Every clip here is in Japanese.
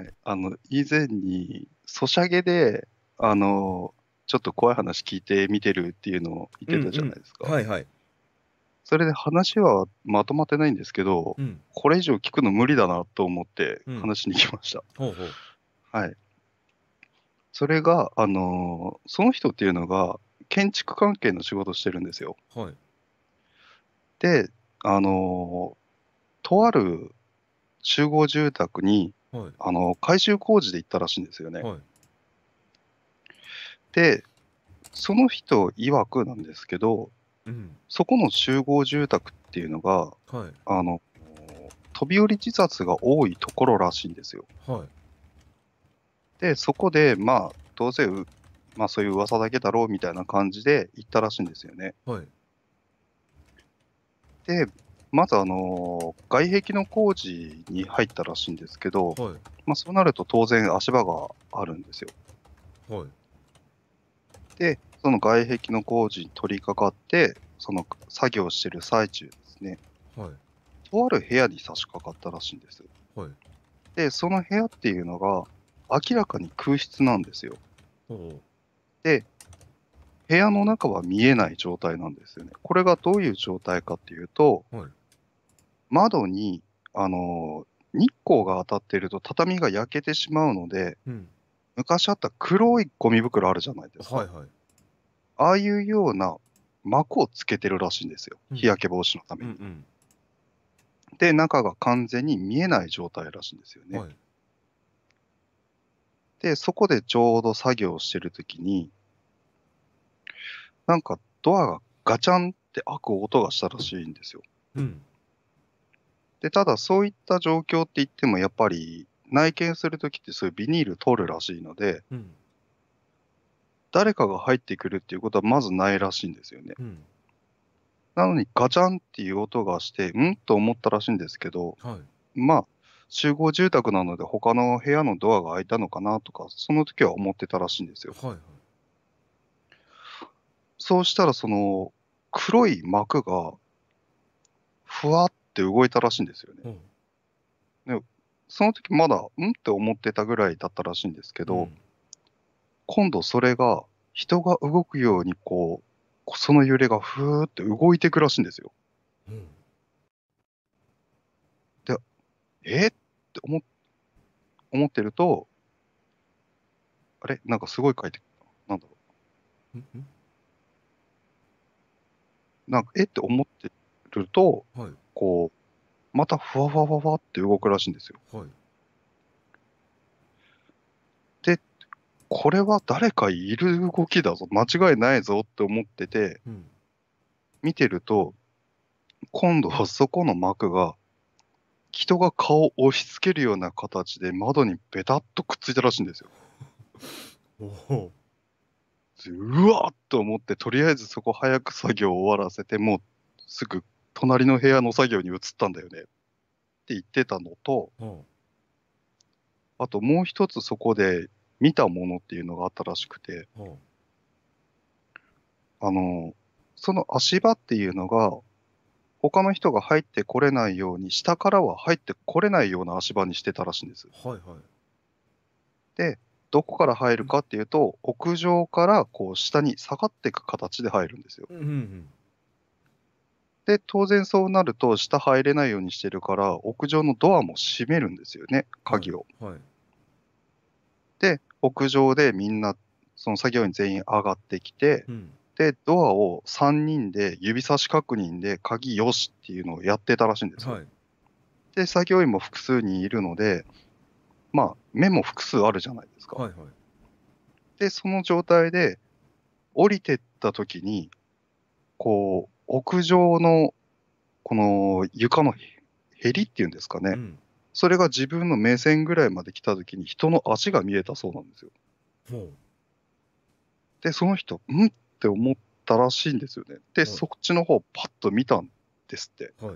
はい、あの以前に、ソシャゲで、あのちょっと怖い話聞いて見てるっていうのを言ってたじゃないですか。うんうん、はいはい。それで話はまとまってないんですけど、うん、これ以上聞くの無理だなと思って話しに来ました。うん、ほうほうはい。それが、あのその人っていうのが建築関係の仕事してるんですよ。はい。で、あのとある集合住宅にはい、あの改修工事で行ったらしいんですよね。はい、で、その人曰くなんですけど、うん、そこの集合住宅っていうのが、はい、あの飛び降り自殺が多いところらしいんですよ。はい、で、そこで、まあ、どうせう、まあ、そういう噂だけだろうみたいな感じで行ったらしいんですよね。はい、で、まずあの外壁の工事に入ったらしいんですけど、はいまあ、そうなると当然足場があるんですよ。はい、で、その外壁の工事に取り掛かって、その作業してる最中ですね、はい、とある部屋に差し掛かったらしいんです。はい、で、その部屋っていうのが、明らかに空室なんですよ。で、部屋の中は見えない状態なんですよね。これがどういう状態かっていうと、はい、窓に、あの日光が当たってると畳が焼けてしまうので、うん、昔あった黒いゴミ袋あるじゃないですか。はいはい、ああいうような膜をつけてるらしいんですよ、日焼け防止のために。うんうん、で、中が完全に見えない状態らしいんですよね。はい、で、そこでちょうど作業してるときに、なんかドアがガチャンって開く音がしたらしいんですよ。うん、で、ただそういった状況って言っても、やっぱり内見するときってそういうビニール取るらしいので、うん、誰かが入ってくるっていうことはまずないらしいんですよね。うん、なのにガチャンっていう音がして、うんと思ったらしいんですけど、はい、まあ、集合住宅なので他の部屋のドアが開いたのかなとか、その時は思ってたらしいんですよ。はいはい、そうしたら、その黒い膜がふわっって動いたらしいんですよね。うん、でその時まだうんって思ってたぐらいだったらしいんですけど、うん、今度それが人が動くようにこうその揺れがふーって動いていくらしいんですよ。うん、でえー、って思思ってるとあれなんかすごい書いてなんだろう。なんかえって思ってると、はい、こう、またふわふわふわって動くらしいんですよ。はい、で、これは誰かいる動きだぞ、間違いないぞって思ってて、うん、見てると、今度はそこの膜が、人が顔を押し付けるような形で窓にベタっとくっついたらしいんですよ。おうわっと思ってとりあえずそこ早く作業を終わらせてもうすぐ隣の部屋の作業に移ったんだよねって言ってたのと、うん、あともう一つそこで見たものっていうのがあったらしくて、うん、あの、その足場っていうのが、他の人が入ってこれないように、下からは入ってこれないような足場にしてたらしいんです。はいはい。で、どこから入るかっていうと、屋上からこう下に下がっていく形で入るんですよ。うんうんうんで、当然そうなると、下入れないようにしてるから、屋上のドアも閉めるんですよね、鍵を。はいはい、で、屋上でみんな、その作業員全員上がってきて、うん、で、ドアを3人で指差し確認で、鍵よしっていうのをやってたらしいんですよ。はい、で、作業員も複数人いるので、まあ、目も複数あるじゃないですか。はいはい、で、その状態で、降りてった時に、こう、屋上のこの床のへりっていうんですかね、うん、それが自分の目線ぐらいまで来た時に人の足が見えたそうなんですよ。うん、でその人んって思ったらしいんですよね。で、はい、そっちの方パッと見たんですって。はい、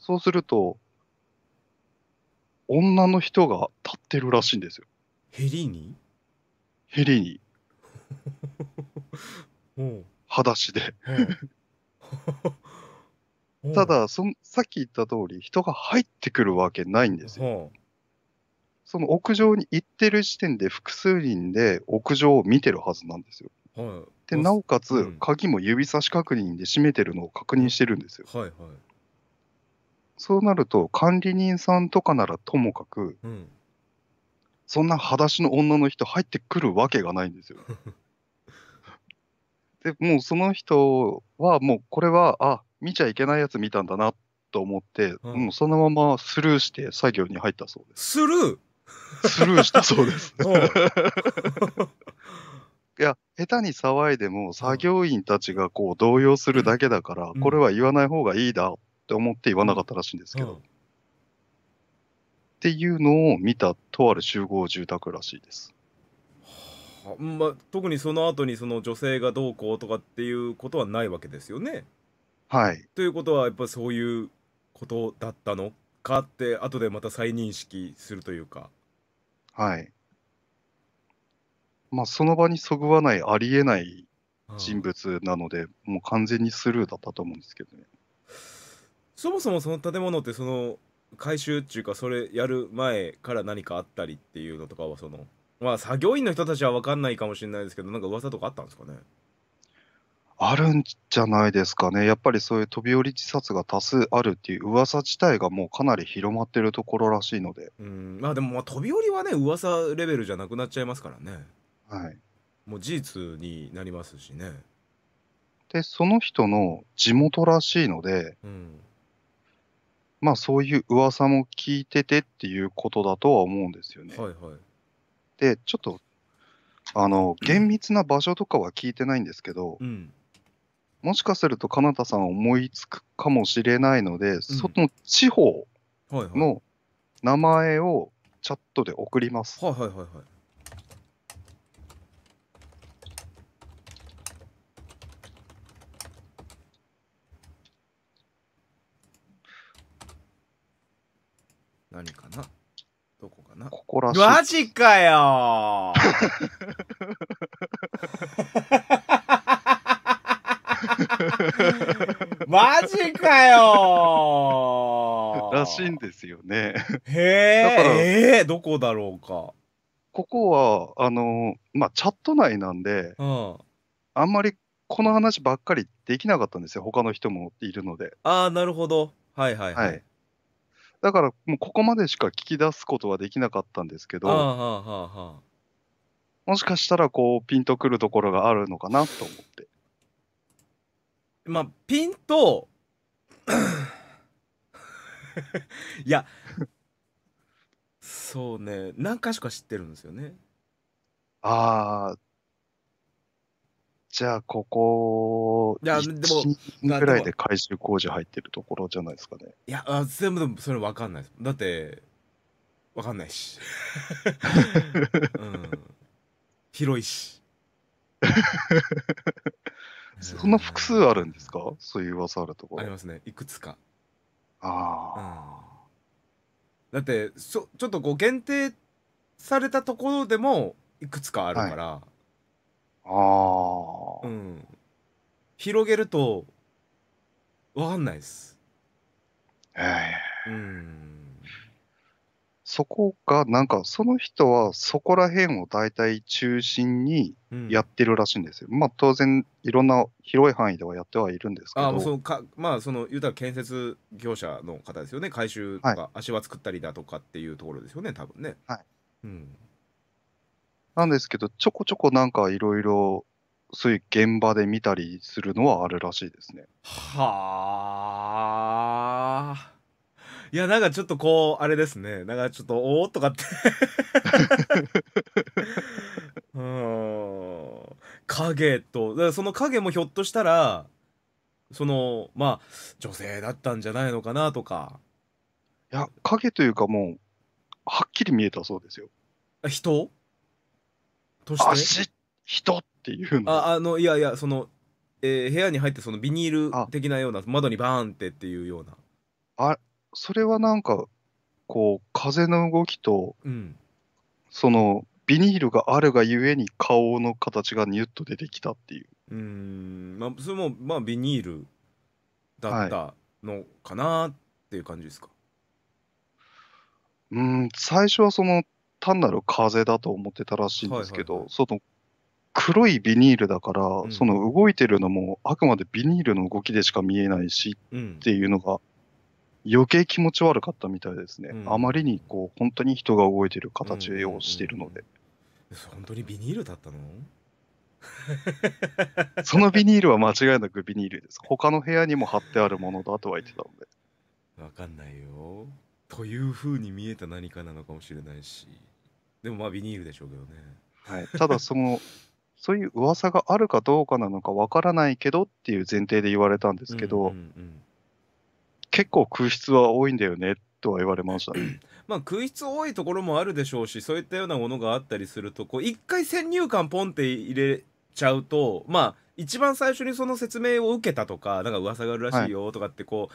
そうすると女の人が立ってるらしいんですよ。ヘリにヘリに。裸足でただそ、さっき言った通り、人が入ってくるわけないんですよ。その屋上に行ってる時点で複数人で屋上を見てるはずなんですよ。はい、でなおかつ、うん、鍵も指差し確認で閉めてるのを確認してるんですよ。はいはい、そうなると管理人さんとかならともかく、うん、そんな裸足の女の人入ってくるわけがないんですよ。でもうその人はもうこれはあ見ちゃいけないやつ見たんだなと思って、うん、もうそのままスルーして作業に入ったそうですスルースルーしたそうです いや下手に騒いでも作業員たちがこう動揺するだけだから、うん、これは言わない方がいいだって思って言わなかったらしいんですけど、うん、っていうのを見たとある集合住宅らしいですまあ、特にその後にその女性がどうこうとかっていうことはないわけですよね。はい、ということはやっぱそういうことだったのかって後でまた再認識するというか。はいまあ、その場にそぐわないありえない人物なので、もう完全にスルーだったと思うんですけどね。そもそもその建物ってその改修っていうかそれやる前から何かあったりっていうのとかはそのまあ作業員の人たちは分かんないかもしれないですけど、なんか噂とかあったんですかね。あるんじゃないですかね、やっぱりそういう飛び降り自殺が多数あるっていう噂自体がもうかなり広まってるところらしいので、うんまあ、でもまあ飛び降りはね、噂レベルじゃなくなっちゃいますからね、はい、もう事実になりますしね。で、その人の地元らしいので、うん、まあそういう噂も聞いててっていうことだとは思うんですよね。はいはいで、ちょっと、あの、厳密な場所とかは聞いてないんですけど、うん、もしかすると、かなたさん思いつくかもしれないので、うん、その地方の名前をチャットで送ります。はいはいはいはい。何かな。ここらしい。マジかよ マジかよらしいんですよね。へえ、どこだろうか。ここは、あの、まあ、チャット内なんで、うん、あんまりこの話ばっかりできなかったんですよ。他の人もいるので。ああ、なるほど。はいはいはい。はいだからもうここまでしか聞き出すことはできなかったんですけど、はあはあはあ、もしかしたらこうピンとくるところがあるのかなと思って。まあピンと いやそうね何回しか知ってるんですよね。ああじゃあ、ここ、いや、でも、ぐらいで改修工事入ってるところじゃないですかね。いや、あ全部でもそれ分かんないです。だって、分かんないし。うん、広いし。そんな複数あるんですかそういう噂あるところ。ありますね。いくつか。ああ、うん、だってそ、ちょっとこう限定されたところでもいくつかあるから。はいあうあ。ん広げるとわかんないですええ。うんそこが、なんか、その人はそこら辺を大体中心にやってるらしいんですよ。まあ、当然、いろんな広い範囲ではやってはいるんですけああうそのかまあその言うたら建設業者の方ですよね改修とか、足場作ったりだとかっていうところですよね多分ねはい、うんなんですけど、ちょこちょこなんかいろいろ、そういう現場で見たりするのはあるらしいですね。はあ。いや、なんかちょっとこう、あれですね。なんかちょっと、おおとかってうん。影と、だからその影もひょっとしたら、その、まあ、女性だったんじゃないのかなとか。いや、影というかもう、はっきり見えたそうですよ。人として人っていうのああのいやいやその、えー、部屋に入ってそのビニール的なような窓にバーンってっていうようなあそれはなんかこう風の動きと、うん、そのビニールがあるがゆえに顔の形がニュッと出てきたっていううんまあそれもまあビニールだったのかなっていう感じですか、はい、うん最初はその単なる風だと思ってたらしいんですけど、はいはい、その黒いビニールだから、うん、その動いてるのもあくまでビニールの動きでしか見えないし、うん、っていうのが余計気持ち悪かったみたいですね、うん、あまりにこう本当に人が動いてる形をしてるので、本当にビニールだったの そのビニールは間違いなくビニールです他の部屋にも貼ってあるものだとは言ってたので分かんないよというふうに見えた何かなのかもしれないしでもまあビニールでしょうけどね。はい、ただその そういう噂があるかどうかなのかわからないけどっていう前提で言われたんですけど、うんうんうん、結構空室は多いんだよねとは言われましたね。まあ空室多いところもあるでしょうしそういったようなものがあったりするとこう一回先入観ポンって入れちゃうとまあ一番最初にその説明を受けたとかなんか噂があるらしいよとかってこ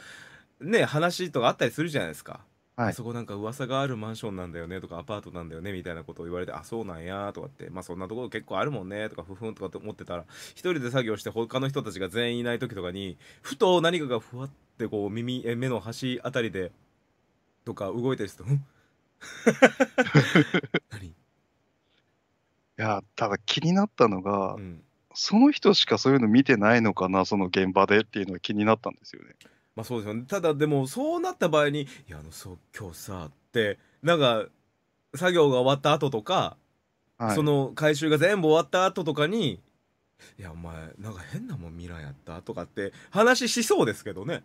う、はい、ね話とかあったりするじゃないですか。はあい。そこなんか噂があるマンションなんだよねとかアパートなんだよねみたいなことを言われて、あ、そうなんやとかって、まあそんなところ結構あるもんねとか、ふふんとかって思ってたら、一人で作業して他の人たちが全員いない時とかに、ふと何かがふわってこう耳、え目の端あたりでとか動いてると、ん 何いや、ただ気になったのが、うん。その人しかそういうの見てないのかな、その現場でっていうのが気になったんですよね。まあそうですよね。ただでもそうなった場合に、いやあの、そう、今日さ、って、なんか、作業が終わった後とか、はい、その回収が全部終わった後とかに、いやお前、なんか変なもん見らんやったとかって話しそうですけどね。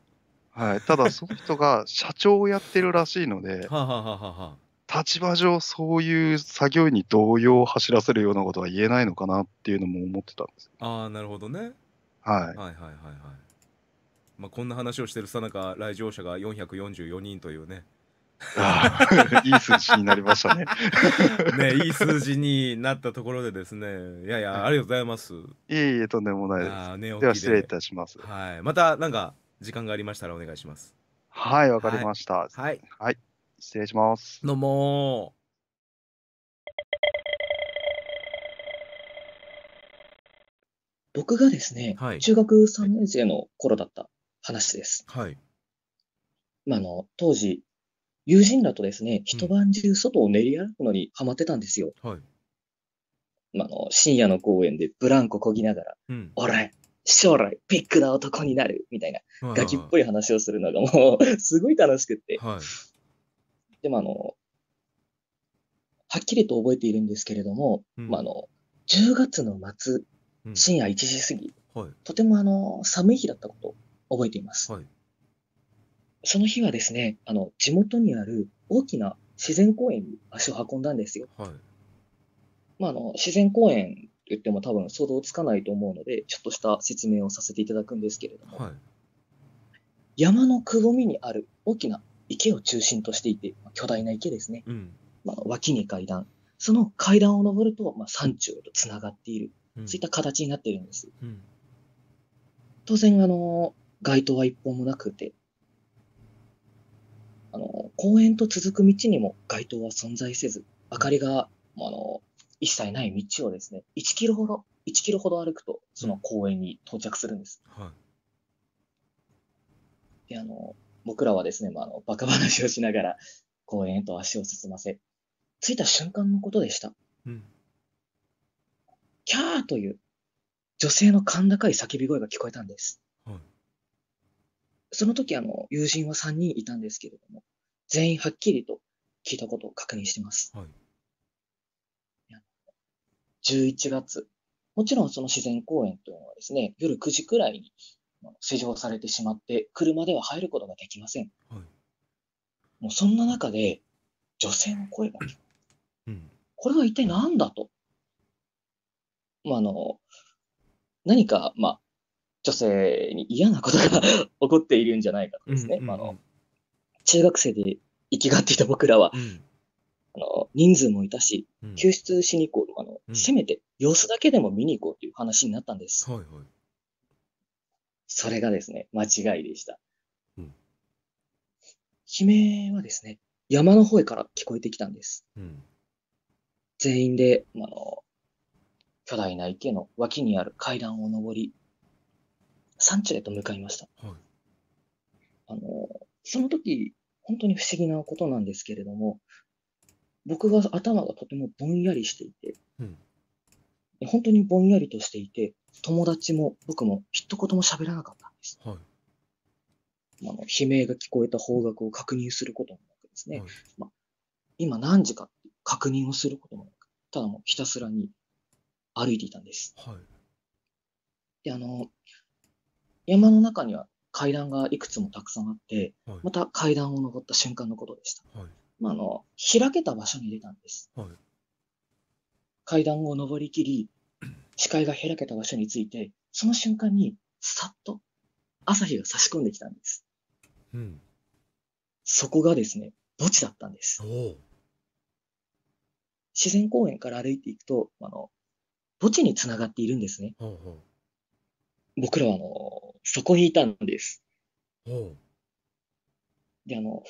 はい、ただその人が社長をやってるらしいので、はははは立場上そういう作業員に動揺を走らせるようなことは言えないのかなっていうのも思ってたんですああなるほどね、はい、はいはいはいはいまあ、こんな話をしてるさなか来場者が444人というねいい数字になりましたね ねいい数字になったところでですね、いやいや、ありがとうございます。いえいえ、とんでもないです。ででは失礼いたします。はい、またなんか時間がありましたらお願いします。はい、わかりました。はい、はい、失礼します。どうも僕がですね、はい、中学3年生の頃だった話です。はい。まあ、あの、当時、友人らとですね、一晩中外を練り歩くのにハマってたんですよ。はい。まあ、あの深夜の公園でブランコこぎながら、うん、俺、将来ビッグな男になるみたいな、ガキっぽい話をするのがもう すごい楽しくって。はい、でもあの、はっきりと覚えているんですけれども、うん、まあ、あの10月の末、深夜1時過ぎ、うんはい、とてもあの寒い日だったこと、覚えています。はい、その日はですね、あの、地元にある大きな自然公園に足を運んだんですよ。はい、まあ、あの、自然公園って言っても多分想像つかないと思うので、ちょっとした説明をさせていただくんですけれども、はい、山のくぼみにある大きな池を中心としていて、巨大な池ですね。うん、まあ、脇に階段。その階段を登ると、まあ、山中とつながっている、うん、そういった形になっているんです。うん、当然、あの街灯は一本もなくて、あの、公園と続く道にも街灯は存在せず、明かりが、あの、一切ない道をですね、1キロほど、1キロほど歩くと、その公園に到着するんです。はい。で、あの、僕らはですね、まあ、あの、バカ話をしながら、公園へと足を進ませ、着いた瞬間のことでした。うん。キャーという、女性の甲高い叫び声が聞こえたんです。その時あの、友人は3人いたんですけれども、全員はっきりと聞いたことを確認してます。はい。11月、もちろんその自然公園というのはですね、夜9時くらいに施錠されてしまって、車では入ることができません。はい、もうそんな中で、女性の声が聞こえ、うん、これは一体何だと。まあ、あの、何か、まあ、女性に嫌なことが 起こっているんじゃないかとですね、うんうんうん、あの中学生で生きがっていた僕らは、うん、あの人数もいたし、救出しに行こう、とあの、うん、せめて様子だけでも見に行こうという話になったんです。はいはい、それがですね、間違いでした。悲鳴はですね、山の方から聞こえてきたんです。全員で、あの、巨大な池の脇にある階段を上り、山中へと向かいました。はい、あのその時本当に不思議なことなんですけれども、僕が頭がとてもぼんやりしていて、うん、本当にぼんやりとしていて、友達も僕も一言も喋らなかったんです。はい、あの悲鳴が聞こえた方角を確認することもなくですね、はい、ま今何時か確認をすることもなく、ただもうひたすらに歩いていたんです。はい、であの山の中には階段がいくつもたくさんあって、はい、また階段を登った瞬間のことでした。はい、まあ、の開けた場所に出たんです。はい、階段を登りきり、視界が開けた場所について、その瞬間にさっと朝日が差し込んできたんです。うん、そこがですね、墓地だったんです。自然公園から歩いていくと、あの墓地につながっているんですね。ほうほう僕らはあの、そこにいたんです。うん、で、あの、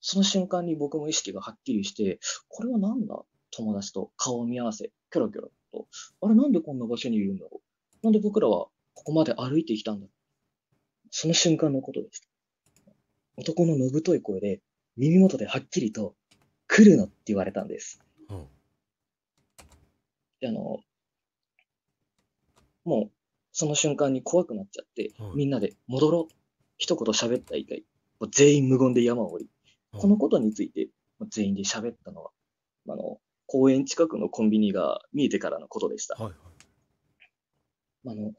その瞬間に僕も意識がはっきりして、これは何だ友達と顔を見合わせ、キョロキョロと、あれなんでこんな場所にいるんだろうなんで僕らはここまで歩いてきたんだその瞬間のことでした。男ののぶとい声で、耳元ではっきりと、来るのって言われたんです。うん、で、あの、もう、その瞬間に怖くなっちゃって、はい、みんなで戻ろう。一言喋った以外、もう全員無言で山を降り、このことについて全員で喋ったのは、あの、公園近くのコンビニが見えてからのことでした。はいはい、あの、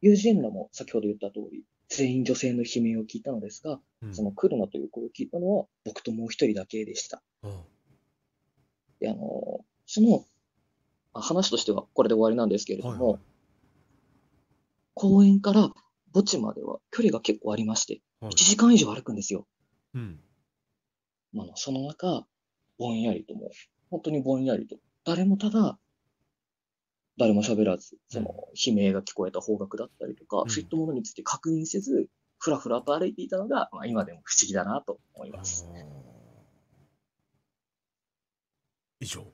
友人らも先ほど言った通り、全員女性の悲鳴を聞いたのですが、うん、その来るなという声を聞いたのは、僕ともう一人だけでした。であのその、話としてはこれで終わりなんですけれども、はいはい、公園から墓地までは距離が結構ありまして、1時間以上歩くんですよ。うん、まあ、その中、ぼんやりとも、本当にぼんやりと、誰もただ、誰も喋らず、その悲鳴が聞こえた方角だったりとか、うん、そういったものについて確認せず、ふらふらと歩いていたのが、まあ、今でも不思議だなと思います。以上。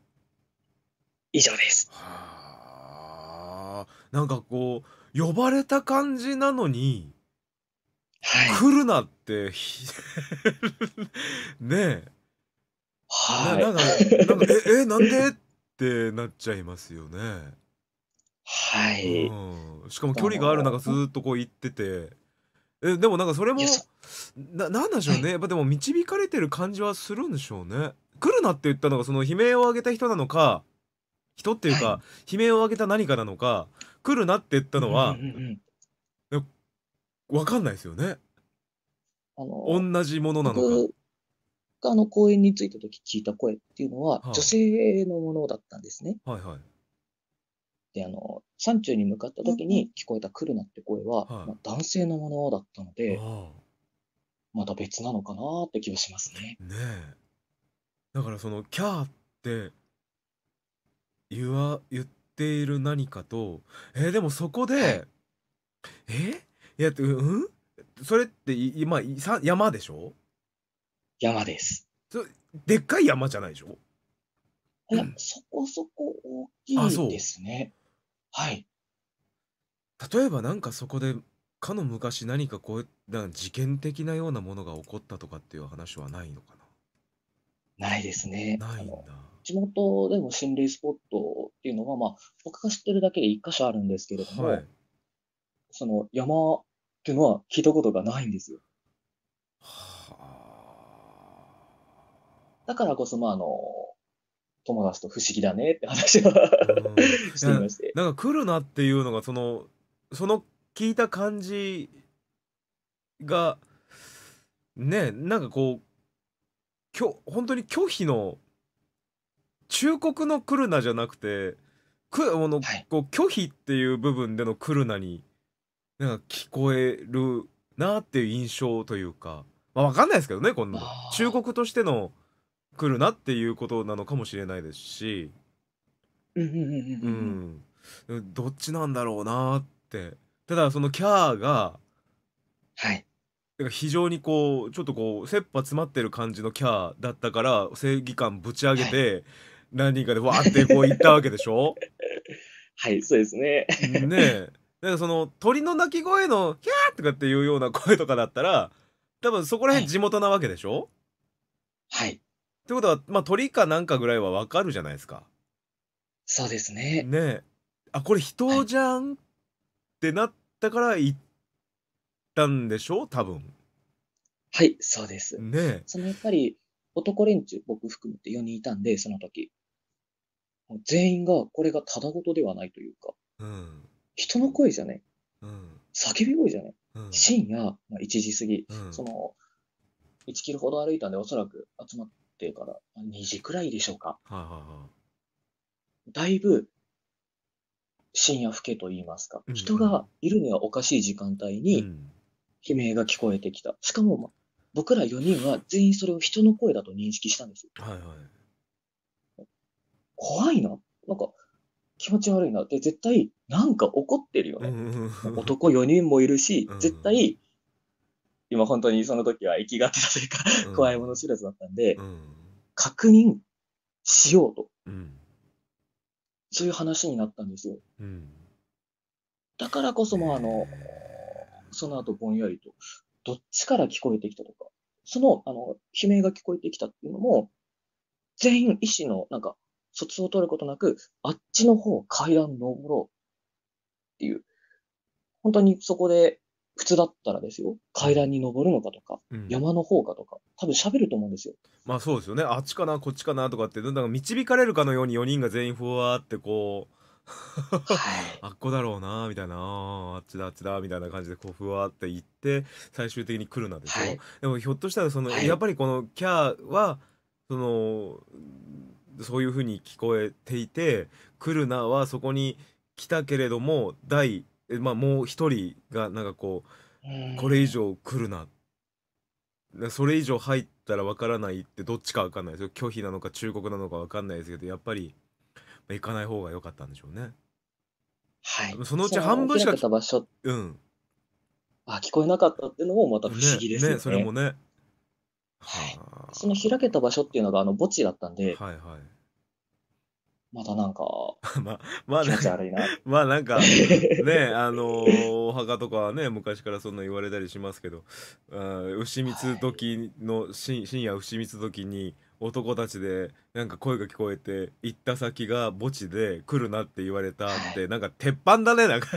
以上です。はあ、なんかこう、呼ばれた感じなのに、はい、来るなって ねえ、はい、ななんかなんかええなんでってなっちゃいますよね。はい、うん、しかも距離がある中ずっとこう行っててえでもなんかそれもななんでしょうね、はい、やっぱでも導かれてる感じはするんでしょうね。来るなって言ったのがその悲鳴を上げた人なのか人っていうか、はい、悲鳴を上げた何かなのか来るなって言ったのは、うんうん、分かんないですよね。あの同じものなのか。あの公演に着いた時聞いた声っていうのは、女性のものだったんですね。はいはい、であの山中に向かった時に聞こえた「来るな」って声は、はまあ、男性のものだったのでまた別なのかなって気はしますね。ねえだからその「キャー」って言わ言っている何かとえーでもそこで、はいえいやうんそれっていいさ山でしょ山です。そでっかい山じゃないでしょうんそこそこ大きあそういですね。はい。例えばなんかそこでかの昔何かこうなんか事件的なようなものが起こったとかっていう話はないのかなないですね。ないんだ地元でも心霊スポットっていうのは、まあ、僕が知ってるだけで1箇所あるんですけれども、はい、その山っていうのは聞いたことがないんですよ。はあ、だからこそ、まあ、あの、友達と不思議だねって話はしていまして。なんか来るなっていうのが、その、その聞いた感じが、ね、なんかこう、きょ本当に拒否の忠告のクルナじゃなくてくあの、はい、こう拒否っていう部分でのクルナになんか聞こえるなっていう印象というか、まあ、分かんないですけどねこんなの忠告としての来るなっていうことなのかもしれないですし、うん、どっちなんだろうなってただそのキャーが、はい、非常にこうちょっとこう切羽詰まってる感じのキャーだったから正義感ぶち上げて、はい何人かでわーってこう行ったわけでしょ はいそうですねねえなんかその鳥の鳴き声の「キャー!」とかっていうような声とかだったら多分そこら辺地元なわけでしょはい。ってことは、まあ、鳥かなんかぐらいはわかるじゃないですか。そうですね。ねえ。あ、これ人じゃん、はい、ってなったから行ったんでしょ多分。はい、そうです。ねえ。そのやっぱり男連中、僕含めて4人いたんで、その時。全員がこれがただごとではないというか、うん、人の声じゃね、うん、叫び声じゃね、うん、深夜、まあ、1時過ぎ、うん、その1キロほど歩いたんで、おそらく集まってから2時くらいでしょうか。はいはいはい、だいぶ深夜更けと言いますか、人がいるにはおかしい時間帯に悲鳴が聞こえてきた。しかも、まあ、僕ら4人は全員それを人の声だと認識したんですよ。はいはい怖いな。なんか、気持ち悪いな。で、絶対、なんか怒ってるよね。男4人もいるし、絶対、今本当にその時は生きがってたというか、怖いもの知らずだったんで、確認しようと。そういう話になったんですよ。だからこそも、あの、その後ぼんやりと、どっちから聞こえてきたとか、その、あの、悲鳴が聞こえてきたっていうのも、全員医師の、なんか、そっを取ることなく、あっちの方、階段登ろうっていう。本当にそこで、普通だったらですよ、階段に登るのかとか、うん、山の方かとか、多分喋ると思うんですよ。まあそうですよね、あっちかな、こっちかなとかって、なんか導かれるかのように4人が全員ふわーってこう、はい、あっこだろうなみたいなあっちだあっちだみたいな感じでこうふわって行って最終的に来るなんですよ、はい、でもひょっとしたらその、はい、やっぱりこのキャーはそのそういうふうに聞こえていて来るなはそこに来たけれども第、まあ、もう一人がなんかこうこれ以上来るなそれ以上入ったらわからないってどっちかわかんないですよ拒否なのか忠告なのかわかんないですけどやっぱり、まあ、行かない方が良かったんでしょうね。はい、そのうち半分しか、うん、あ聞こえなかったっていうのもまた不思議ですね。ねねそれもねはその開けた場所っていうのがあの墓地だったんで、はいはい、まだなんか、まあ、まあ、気持ち悪いな。まあなんか、ね、あのー、お墓とかはね、昔からそんな言われたりしますけど、あ牛つ時の、はい、深夜牛つ時に男たちで、なんか声が聞こえて、行った先が墓地で来るなって言われたって、はい、なんか鉄板だね、なんか。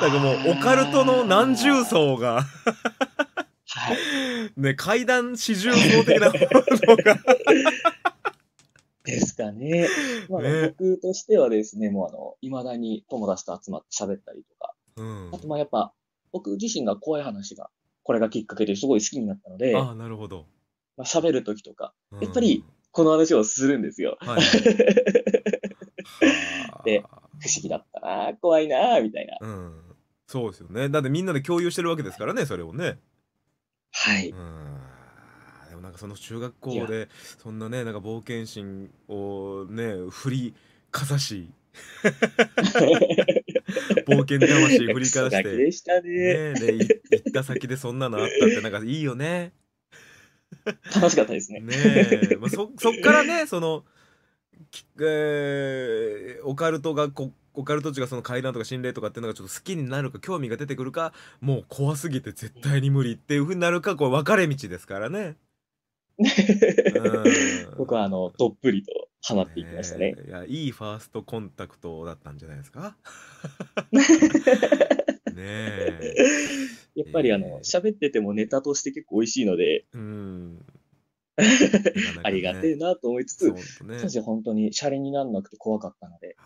なんかもう、オカルトの何重層がはい。ね、階段四重法的なものが。ですかね。まあ、ね、僕としてはですね、もうあの、いまだに友達と集まって喋ったりとか、うん、あとまあやっぱ、僕自身が怖い話が、これがきっかけですごい好きになったので、あなるほど。まあ、喋るときとか、やっぱりこの話をするんですよ。はい、で、不思議だったな、怖いな、みたいな。うん。そうですよね。だってみんなで共有してるわけですからね、それをね。はい。うん。でもなんかその中学校で、そんなね、なんか冒険心をね、振りかざし、冒険魂振りかざして、でしたね。ねで、い行った先でそんなのあったって、なんかいいよね。楽しかったですね。ねまあ、そ、そっからね、その、きえーオカルトがこオカルト地がその階段とか心霊とかっていうのがちょっと好きになるか興味が出てくるかもう怖すぎて絶対に無理っていうふうになるかこう分かれ道ですからね。僕はあのどっぷりとハマっていきましたね、ね、いやいいファーストコンタクトだったんじゃないですか ねえやっぱりあの喋っててもネタとして結構美味しいので、うん ありがてえなと思いつつ、ね、当時本当にシャレにならなくて怖かったので。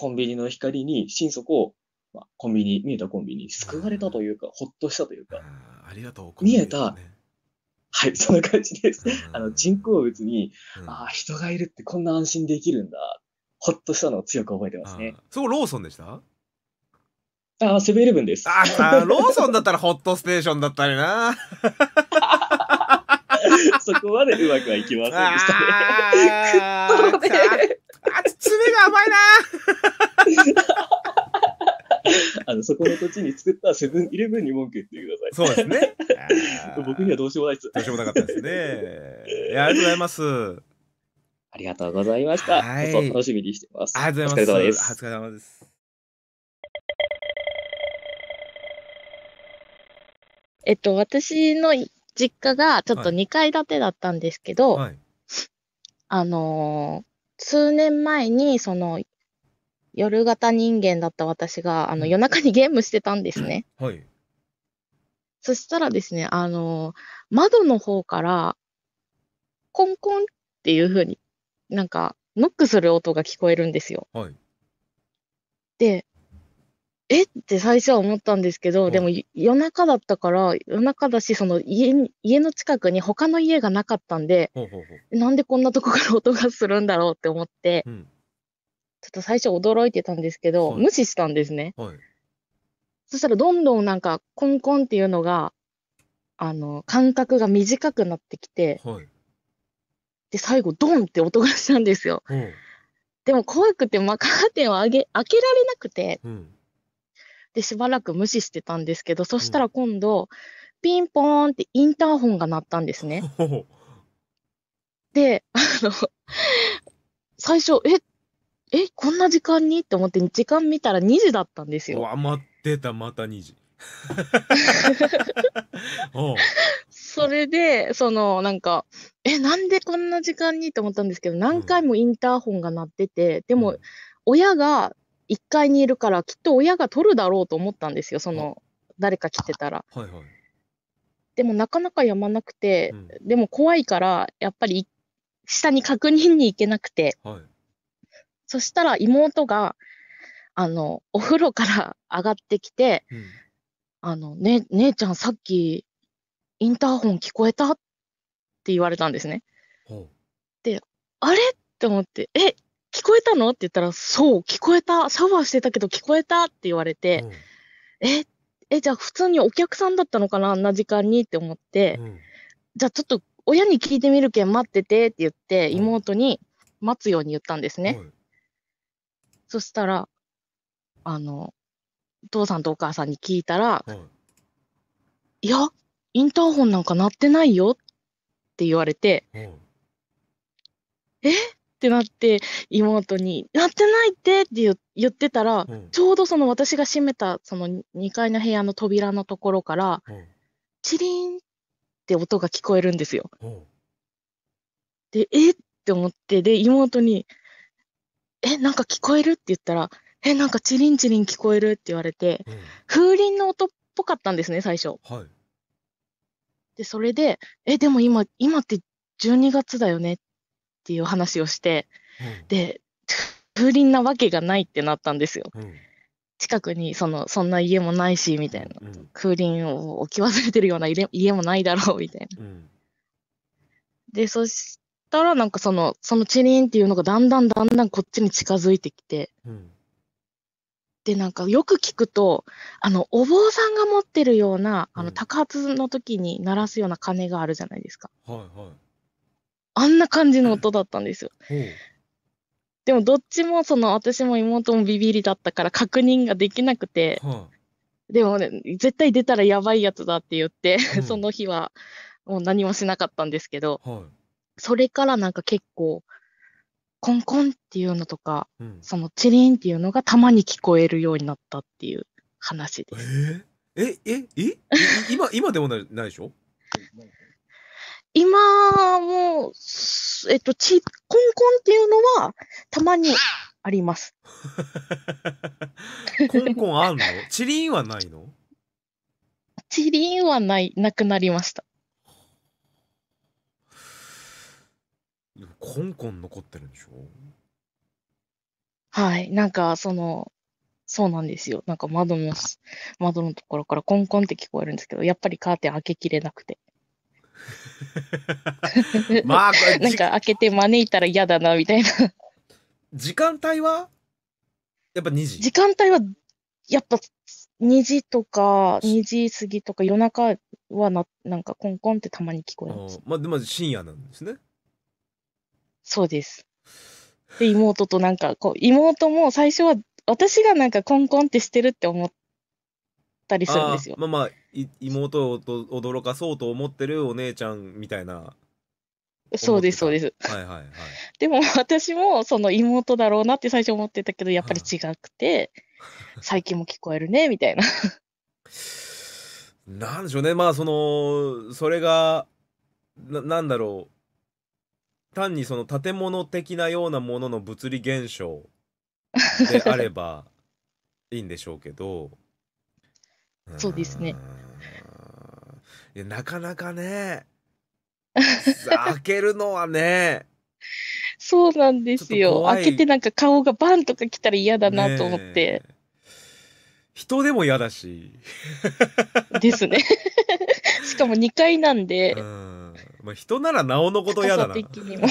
コンビニの光に心底を、まあ、コンビニ、見えたコンビニに救われたというか、ほっとしたというか、ありがとう、見えた、はい、そんな感じです。あの人工物に、ああ、人がいるってこんな安心できるんだ、ほっとしたのを強く覚えてますね。そう、ローソンでしたああ、セブンイレブンです。ああ、ローソンだったらホットステーションだったりな。そこまでうまくはいきませんでしたね。あ、爪が甘いなあの、そこの土地に作ったセブンイレブンに文句言ってください。そうですね。僕にはどうしようもないです。どうしようもなかったですね。いや、ありがとうございます。ありがとうございました。はい。楽しみにしてます。ありがとうございます。お疲れ様です。です。えっと、私の実家がちょっと2階建てだったんですけど、はいはい、あのー数年前に、その、夜型人間だった私が、あの、夜中にゲームしてたんですね。はい。そしたらですね、あの、窓の方から、コンコンっていう風になんか、ノックする音が聞こえるんですよ。はい。で、えって最初は思ったんですけど、でも夜中だったから、夜中だし、その家家の近くに他の家がなかったんで、ほうほうほうなんでこんなとこから音がするんだろうって思って、うん、ちょっと最初驚いてたんですけど、はい、無視したんですね、はい。そしたらどんどんなんかコンコンっていうのが、あの、間隔が短くなってきて、はい、で、最後ドンって音がしたんですよ。でも怖くて、まあ、カーテンを上げ開けられなくて、うんで、しばらく無視してたんですけど、そしたら今度、うん、ピンポーンってインターホンが鳴ったんですね。で、あの、最初、え、え、こんな時間にって思って、時間見たら2時だったんですよ。わ、待ってた、また2時。それで、その、なんか、え、なんでこんな時間にって思ったんですけど、何回もインターホンが鳴ってて、でも、親が1階にいるからきっと親が取るだろうと思ったんですよその誰か来てたら。はいはい、でもなかなかやまなくて、うん、でも怖いからやっぱり下に確認に行けなくて、はい、そしたら妹があのお風呂から上がってきて「うん、あのね、姉ちゃんさっきインターホン聞こえた?」って言われたんですね。であれって思って「え聞こえたのって言ったら、そう、聞こえた。シャワーしてたけど聞こえたって言われて、うん、え、え、じゃあ普通にお客さんだったのかなあんな時間にって思って、うん、じゃあちょっと親に聞いてみるけん待っててって言って、妹に待つように言ったんですね。うん、そしたら、あの、父さんとお母さんに聞いたら、いや、インターホンなんか鳴ってないよって言われて、えってなって妹に「なってないって!」って言ってたら、うん、ちょうどその私が閉めたその2階の部屋の扉のところから、うん、チリンって音が聞こえるんですよ。うん、でえって思ってで妹に「えなんか聞こえる?」って言ったら「えなんかチリンチリン聞こえる?」って言われて、風鈴の音っぽかったんですね最初。はい、でそれで「えでも今今って12月だよね」ってっていう話をして、うん、で風鈴なわけがないってなったんですよ。うん、近くにそのそんな家もないしみたいな、うん、風鈴を置き忘れてるような家もないだろうみたいな。でそしたらなんかそのそのチリンっていうのがだんだんだんだんこっちに近づいてきて、でなんかよく聞くとあのお坊さんが持ってるようなあの、高発の時に鳴らすような鐘があるじゃないですか。はいはいあんな感じの音だったんですよ。でもどっちもその私も妹もビビりだったから確認ができなくて、でもね、絶対出たらやばいやつだって言って、うん、その日はもう何もしなかったんですけど、はい、それからなんか結構、コンコンっていうのとか、うん、そのチリンっていうのがたまに聞こえるようになったっていう話です。えー、え、え、え今、今でもないでしょ今も、えっと、ち、コンコンっていうのは、たまにあります。コンコンあんの チリンはないのチリンはない、なくなりました。コンコン残ってるんでしょはい、なんか、その、そうなんですよ。なんか窓の、窓のところからコンコンって聞こえるんですけど、やっぱりカーテン開けきれなくて。まあ、なんか開けて招いたら嫌だなみたいな。時間帯はやっぱ2時時間帯はやっぱ2時とか2時過ぎとか夜中はななんかコンコンってたまに聞こえます。あまあでも深夜なんですね。そうです。で妹となんかこう妹も最初は私がなんかコンコンってしてるって思っったりするんですよ。まあまあ妹を驚かそうと思ってるお姉ちゃんみたいな。そうですそうです。はいはいはい。でも私もその妹だろうなって最初思ってたけどやっぱり違くて、最近も聞こえるねみたいな。なんでしょうねまあそのそれがななんだろう単にその建物的なようなものの物理現象であればいいんでしょうけどそうですね。いやなかなかね開けるのはねそうなんですよ。開けてなんか顔がバンとか来たら嫌だなと思って。ね人でも嫌だし。ですね。しかも2階なんで。うんまあ、人ならなおのこと嫌だな。的にも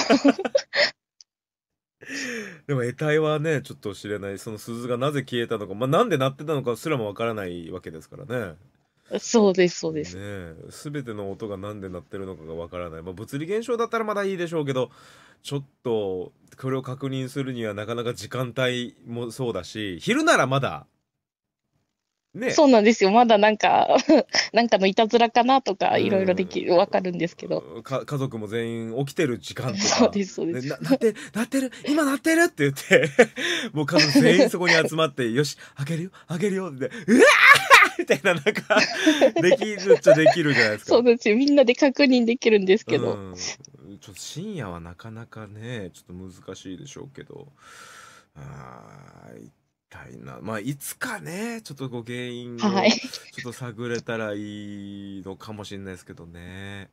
でも得体はねちょっと知れないその鈴がなぜ消えたのか、まあ、なんで鳴ってたのかすらもわからないわけですからね。そうですそうです。ね全ての音が何で鳴ってるのかがわからない、まあ、物理現象だったらまだいいでしょうけどちょっとこれを確認するにはなかなか時間帯もそうだし昼ならまだね、そうなんですよ、まだなんか、なんかのいたずらかなとか、いろいろできる、わかるんですけど。か家族も全員起きてる時間とか。そうです、そうです。ね、なって、なってる、今なってるって言って、もう家族全員そこに集まって、よし、開けるよ、開けるよって、うわーみたいな、なんか、できるっちゃできるじゃないですか。そうですよ、みんなで確認できるんですけど。ちょっと深夜はなかなかね、ちょっと難しいでしょうけど。はい。たいな。まあ、いつかね、ちょっとご原因をちょっと探れたらいいのかもしれないですけどね。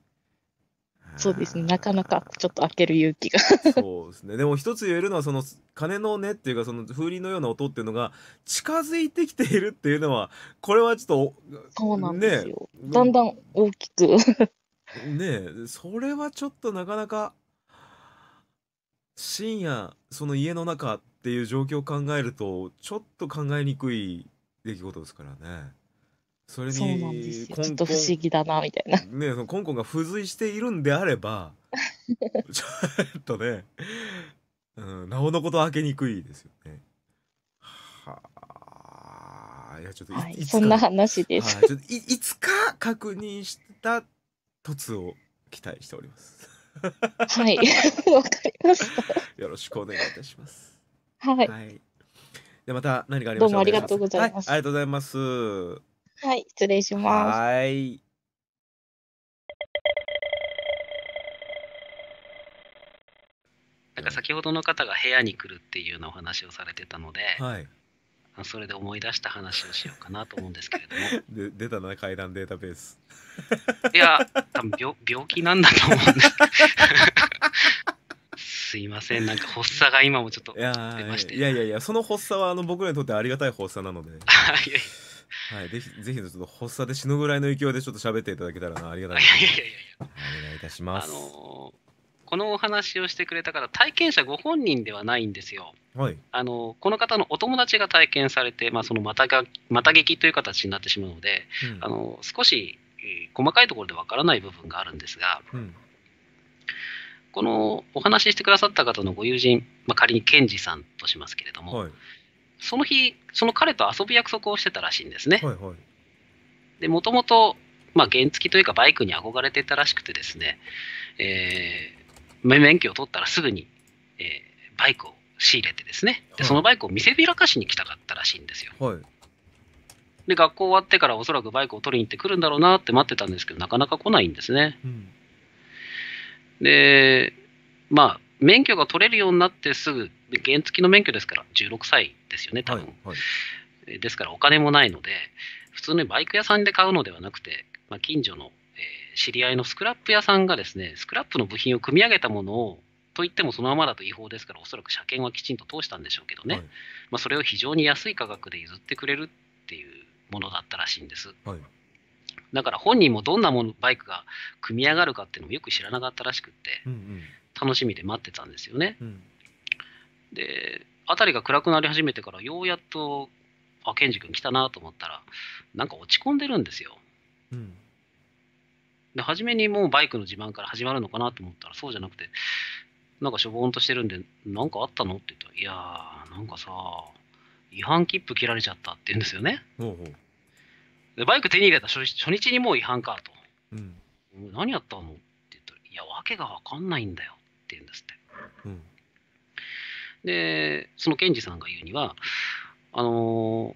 そうですね。なかなかちょっと開ける勇気が。そうですね。でも一つ言えるのは、その鐘の音っていうか、その風鈴のような音っていうのが近づいてきているっていうのは、これはちょっと、そうなんですねよ。だんだん大きく。ねえ、それはちょっとなかなか深夜その家の中っていう状況を考えるとちょっと考えにくい出来事ですからねそれにそうなんですよちょっと不思議だなみたいなねそのコンコンが付随しているんであれば ちょっとね、うん、なおのこと開けにくいですよねはあいやちょっとい,、はい、そんな話です、はい、ちょっといいつか確認したとつを期待しておりますはい、わかりました。よろしくお願いいたします。はい。はい、でまた何かありましたどうもありがとうございます。はい、ありがとうございます。はい、失礼します。はい。なんか先ほどの方が部屋に来るっていうようなお話をされてたので、はい、まあ、それで思い出した話をしようかなと思うんですけれども で出たな階段データベースいや多分病病気なんだと思うんです すいませんなんか発作が今もちょっと出ましていやいやいやその発作はあの僕らにとってありがたい発作なので はい、ぜひぜひちょっと発作で死ぬぐらいの勢いでちょっと喋っていただけたらなありがたいいやいやいやいやお願いいたしますあのーこのお話をしてくれた方、体験者ご本人ではないんですよ。はい、あのこの方のお友達が体験されて、まあ、そのまたがまた劇という形になってしまうので、うん、あの少し、細かいところでわからない部分があるんですが、うん、このお話ししてくださった方のご友人、まあ、仮にケンジさんとしますけれども、はい、その日、その彼と遊ぶ約束をしてたらしいんですね。でもともと、ま原付というかバイクに憧れてたらしくてですね、えー免許を取ったらすぐに、えー、バイクを仕入れてですね、でそのバイクを見せびらかしに来たかったらしいんですよ。はい、で、学校終わってからおそらくバイクを取りに行ってくるんだろうなって待ってたんですけど、なかなか来ないんですね。うん、で、まあ、免許が取れるようになってすぐ、原付の免許ですから、16歳ですよね、多分、はい、ですからお金もないので、普通のバイク屋さんで買うのではなくて、まあ、近所の知り合いのスクラップ屋さんがですね、スクラップの部品を組み上げたものを、といってもそのままだと違法ですから、おそらく車検はきちんと通したんでしょうけどね、はい、まあ、それを非常に安い価格で譲ってくれるっていうものだったらしいんです。はい、だから本人もどんなものバイクが組み上がるかっていうのもよく知らなかったらしくって、うんうん、楽しみで待ってたんですよね。うん、で、辺りが暗くなり始めてから、ようやっと、あ、ケンジ君来たなと思ったら、なんか落ち込んでるんですよ。うんで、初めにもうバイクの自慢から始まるのかなと思ったら、そうじゃなくて、なんかしょぼんとしてるんで、何かあったのって言ったら、いやー、なんかさ、違反切符切られちゃったって言うんですよね。ううでバイク手に入れた初日にもう違反かと。うん、何やったのって言ったら、いや、訳が分かんないんだよって言うんですって。うん、で、その検事さんが言うには、あのー、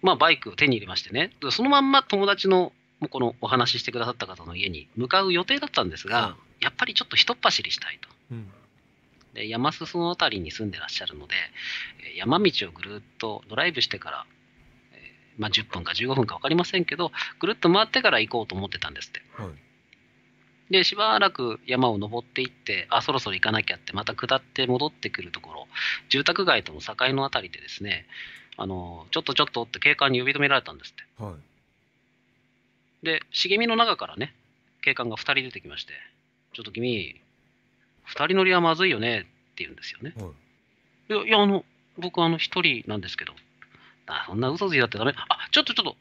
まあ、バイクを手に入れましてね、そのまんま友達のもこのお話ししてくださった方の家に向かう予定だったんですが、うん、やっぱりちょっとひとっ走りしたいと。うんで山裾の辺りに住んでらっしゃるので山道をぐるっとドライブしてから、えー、まあ、10分か15分か分かりませんけどぐるっと回ってから行こうと思ってたんですって、でしばらく山を登っていってあそろそろ行かなきゃってまた下って戻ってくるところ住宅街との境の辺りでですねあのちょっとちょっとって警官に呼び止められたんですって、はいで、茂みの中からね、警官が2人出てきまして、ちょっと君、2人乗りはまずいよねって言うんですよね。はい、いや、あの、僕、あの、1人なんですけど、あそんな嘘ついだってダメ。あ、ちょっとちょっと、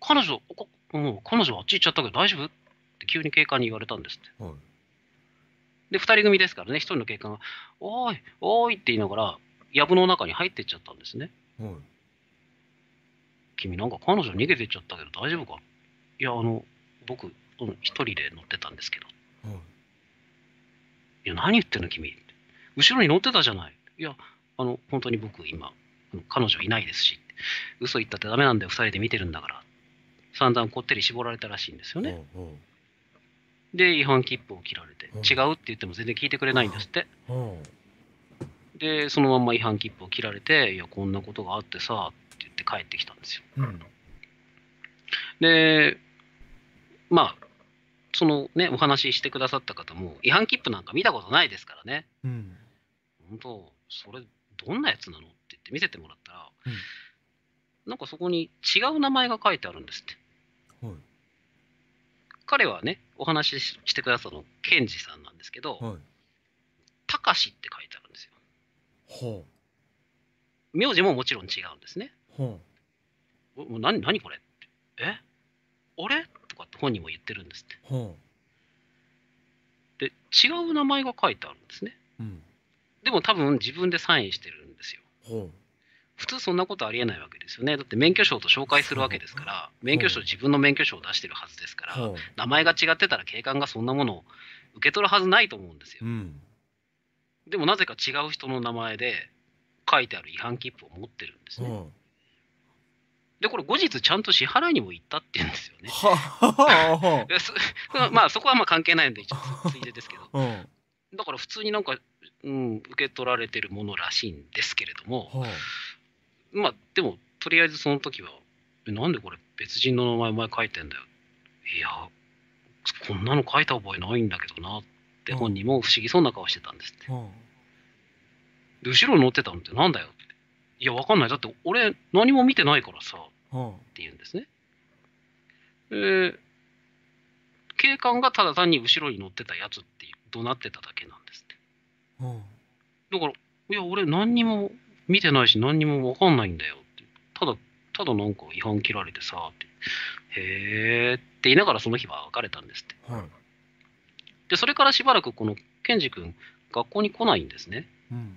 彼女、こもう彼女はあっち行っちゃったけど大丈夫って急に警官に言われたんですって。はい、で、2人組ですからね、1人の警官が、おーい、おーいって言いながら、藪の中に入ってっちゃったんですね。はい君なんか彼女逃げてっちゃったけど大丈夫かいや、あの、僕、うん、一人で乗ってたんですけど。うん、いや、何言ってんの、君。後ろに乗ってたじゃない。いや、あの、本当に僕、今、彼女いないですし、嘘言ったってダメなんだよ、二人で見てるんだから。散々こってり絞られたらしいんですよね。うんうん、で、違反切符を切られて、うん、違うって言っても全然聞いてくれないんですって。うんうんでそのまま違反切符を切られて「いやこんなことがあってさ」って言って帰ってきたんですよ。うん、でまあ、そのね、お話ししてくださった方も、違反切符なんか見たことないですからね。うん、本当、それ、どんなやつなのって言って見せてもらったら、うん、なんかそこに違う名前が書いてあるんですって。はい、彼はね、お話ししてくださったの、ケンジさんなんですけど、たかしって書いてあるんですよ。ほ名字ももちろん違うんですね。ほう。何、何これって。えあれかって本人も言ってるんですって。で違う名前が書いてあるんですね。うん、でも多分自分でサインしてるんですよ。普通そんなことありえないわけですよね。だって免許証と紹介するわけですから、免許証、自分の免許証を出してるはずですから、名前が違ってたら警官がそんなものを受け取るはずないと思うんですよ。うん、でもなぜか違う人の名前で書いてある違反切符を持ってるんですね。で、これ後日ちゃんと支払いにも行ったって言うんですよね。まあそこはまあ関係ないんで、一応 ついでですけど。うん、だから普通になんか、うん、受け取られてるものらしいんですけれども、はまあでも、とりあえずその時は、なんでこれ別人の名前前書いてんだよ。いや、こんなの書いた覚えないんだけどなって本人も不思議そうな顔してたんですって。で後ろに乗ってたのってなんだよいや、わかんない。だって俺何も見てないからさ、って言うんですね。えー、警官がただ単に後ろに乗ってたやつって怒鳴ってただけなんですって。だから、いや、俺何にも見てないし何にもわかんないんだよって。ただ、ただなんか違反切られてさ、って。へーって言いながらその日は別れたんですって。で、それからしばらくこのケンジ君、学校に来ないんですね。うん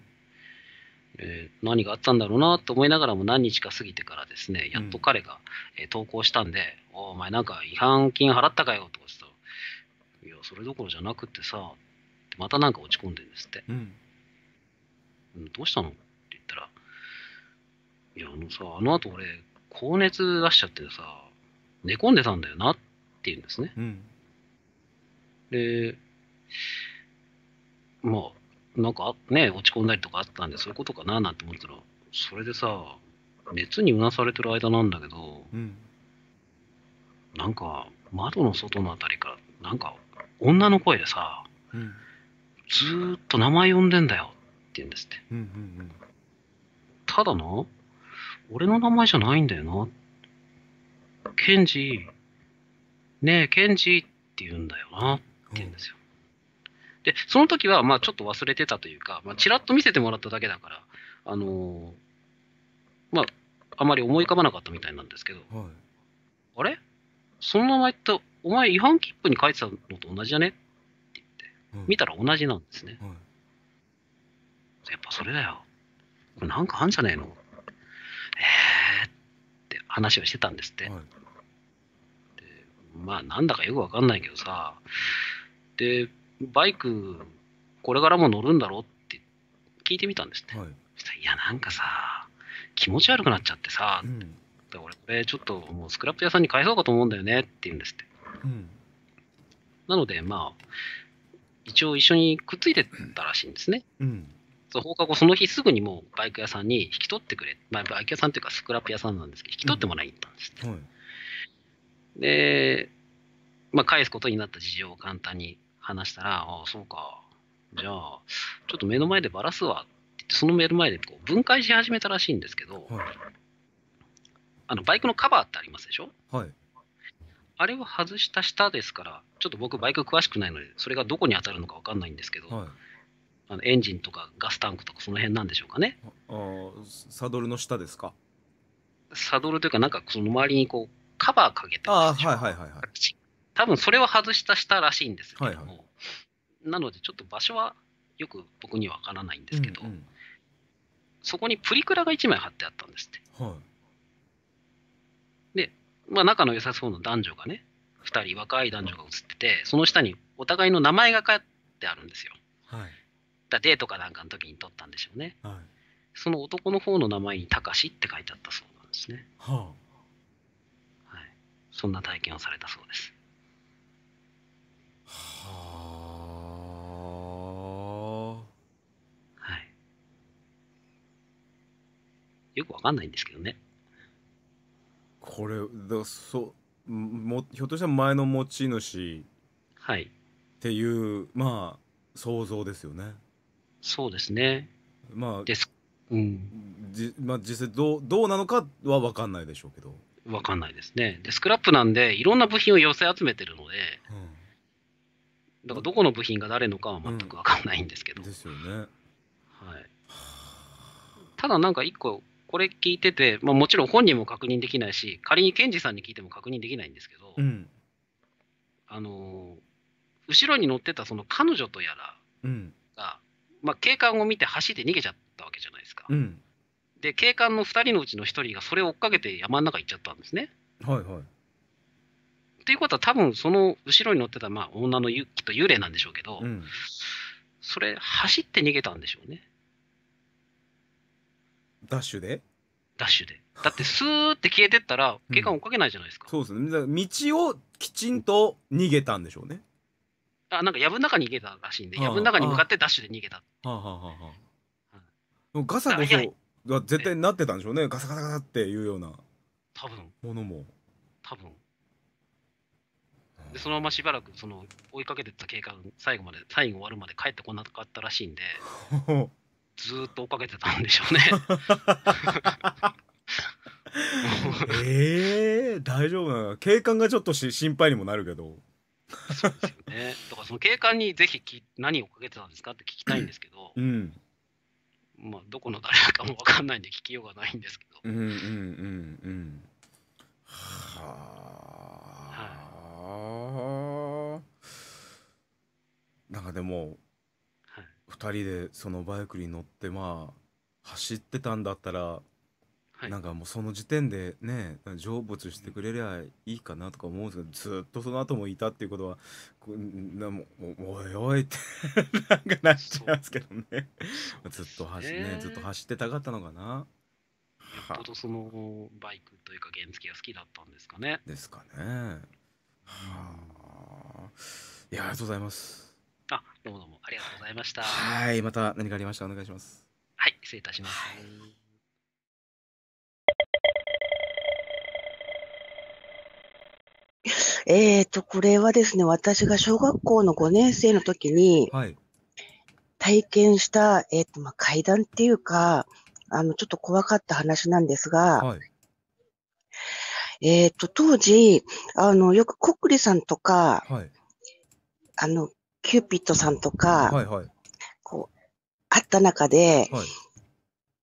えー、何があったんだろうなと思いながらも何日か過ぎてからですね、やっと彼が、えー、投稿したんで、おお前なんか違反金払ったかよとか言ってたいや、それどころじゃなくてさ、またなんか落ち込んでるんですって。うん、どうしたのって言ったら、いや、あのさ、あの後俺、高熱出しちゃってさ、寝込んでたんだよなって言うんですね。うん、で、まあ、なんかね、落ち込んだりとかあったんで、そういうことかななんて思ったら、それでさ、熱にうなされてる間なんだけど、うん、なんか窓の外のあたりから、なんか女の声でさ、うん、ずーっと名前呼んでんだよって言うんですって。ただな、俺の名前じゃないんだよな。ケンジ、ねえ、ケンジって言うんだよなって言うんですよ。で、その時は、まあちょっと忘れてたというか、まあちらっと見せてもらっただけだから、あのー、まあ、あまり思い浮かばなかったみたいなんですけど、はい、あれその名前って、お前違反切符に書いてたのと同じじゃねって言って、はい、見たら同じなんですね。はい、やっぱそれだよ。これなんかあんじゃねえのえーって話をしてたんですって。でまあなんだかよくわかんないけどさ、で、バイク、これからも乗るんだろうって聞いてみたんですね。はい、そしたら、いや、なんかさ、気持ち悪くなっちゃってさ、うん、俺、これちょっともうスクラップ屋さんに返そうかと思うんだよねって言うんですって。うん、なので、まあ、一応一緒にくっついてたらしいんですね。うん、そう放課後、その日すぐにもうバイク屋さんに引き取ってくれ、まあ、バイク屋さんっていうかスクラップ屋さんなんですけど、引き取ってもらいに行ったんですって。うんはい、で、まあ、返すことになった事情を簡単に話したら、ああ、そうか。じゃあ、ちょっと目の前でバラすわって言って、その目の前でこう分解し始めたらしいんですけど、はい、あのバイクのカバーってありますでしょ、はい、あれを外した下ですから、ちょっと僕、バイク詳しくないので、それがどこに当たるのか分かんないんですけど、はい、あのエンジンとかガスタンクとか、その辺なんでしょうかね。あサドルの下ですかサドルというか、なんかその周りにこうカバーかけてあ、はいはいはいはい、多分それを外したしたらしいんですけども、はいはい、なのでちょっと場所はよく僕にはわからないんですけど、うんうん、そこにプリクラが1枚貼ってあったんですって。はい、で、まあ、仲の良さそうな男女がね、2人、若い男女が写ってて、その下にお互いの名前が書いてあるんですよ。はい、だデートかなんかの時に撮ったんでしょうね。はい、その男の方の名前に「たかし」って書いてあったそうなんですね。はあ、はい、そんな体験をされたそうです。はあ。はい。よくわかんないんですけどね。これだそうもひょっとしたら前の持ち主はいっていうまあ想像ですよね。そうですね。まあです。うん。じまあ実際どうどうなのかはわかんないでしょうけど。わかんないですね。でスクラップなんでいろんな部品を寄せ集めてるので。うんだからどこの部品が誰のかは全く分かんないんですけど、うん、ですよね、はい、ただなんか一個これ聞いてて、まあ、もちろん本人も確認できないし仮に検事さんに聞いても確認できないんですけど、うん、あの後ろに乗ってたその彼女とやらが、うん、まあ、警官を見て走って逃げちゃったわけじゃないですか、うん、で警官の2人のうちの1人がそれを追っかけて山の中行っちゃったんですね。はいはいということは多分その後ろに乗ってた、まあ、女のきっと幽霊なんでしょうけど、うん、それ走って逃げたんでしょうね。ダッシュでダッシュで。だってスーって消えてったら警官追っかけないじゃないですか。うん、そうですね。道をきちんと逃げたんでしょうね。あなんか藪の中に逃げたらしいんで、藪の中に向かってダッシュで逃げた。はははガサゴソは絶対なってたんでしょうね。ガサガサガサっていうようなものも。多分でそのまましばらくその追いかけてた警官最後まで最後終わるまで帰ってこなかったらしいんで ずっと追っかけてたんでしょうねえ えー、大丈夫なの警官がちょっとし心配にもなるけどそうですよねだからその警官にぜひき何を追っかけてたんですかって聞きたいんですけど、うん、まあどこの誰かも分かんないんで聞きようがないんですけどうんうんうんうんはあ、はいあなんかでも、はい、2人でそのバイクに乗ってまあ走ってたんだったら、はい、なんかもうその時点でね成仏してくれりゃいいかなとか思うんですけどずっとその後もいたっていうことはこなもおいおいって なんかなっちゃいますけどねずっと走,、ね、ずっと走ってたかったのかな。よっとどそのバイクというか原付が好きだったんですかね。ですかね。はあ、いやありがとうございますあどうもどうもありがとうございましたはいまた何かありましたお願いしますはい失礼いたします、はいえっ、ー、と、これはですね、私が小学校の5年生の時に、体験した、はい、えっ、と、まあ、階段っていうか、あの、ちょっと怖かった話なんですが、えっ、ー、と、当時、あの、よくコックリさんとか、はい、あの、キューピットさんとか、はいはい、こう、あった中で、はい、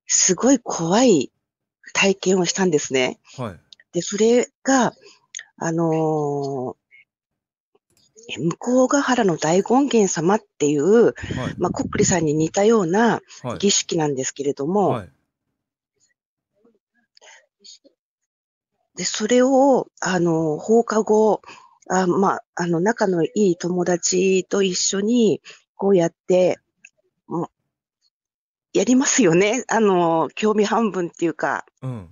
すごい怖い体験をしたんですね。はい、で、それが、あのー向こうヶ原の大権現様っていう、はい、まあ、こっくりさんに似たような儀式なんですけれども、はいはい、で、それを、あの、放課後、あまあ、あの、仲のいい友達と一緒に、こうやって、やりますよね。あの、興味半分っていうか。うん。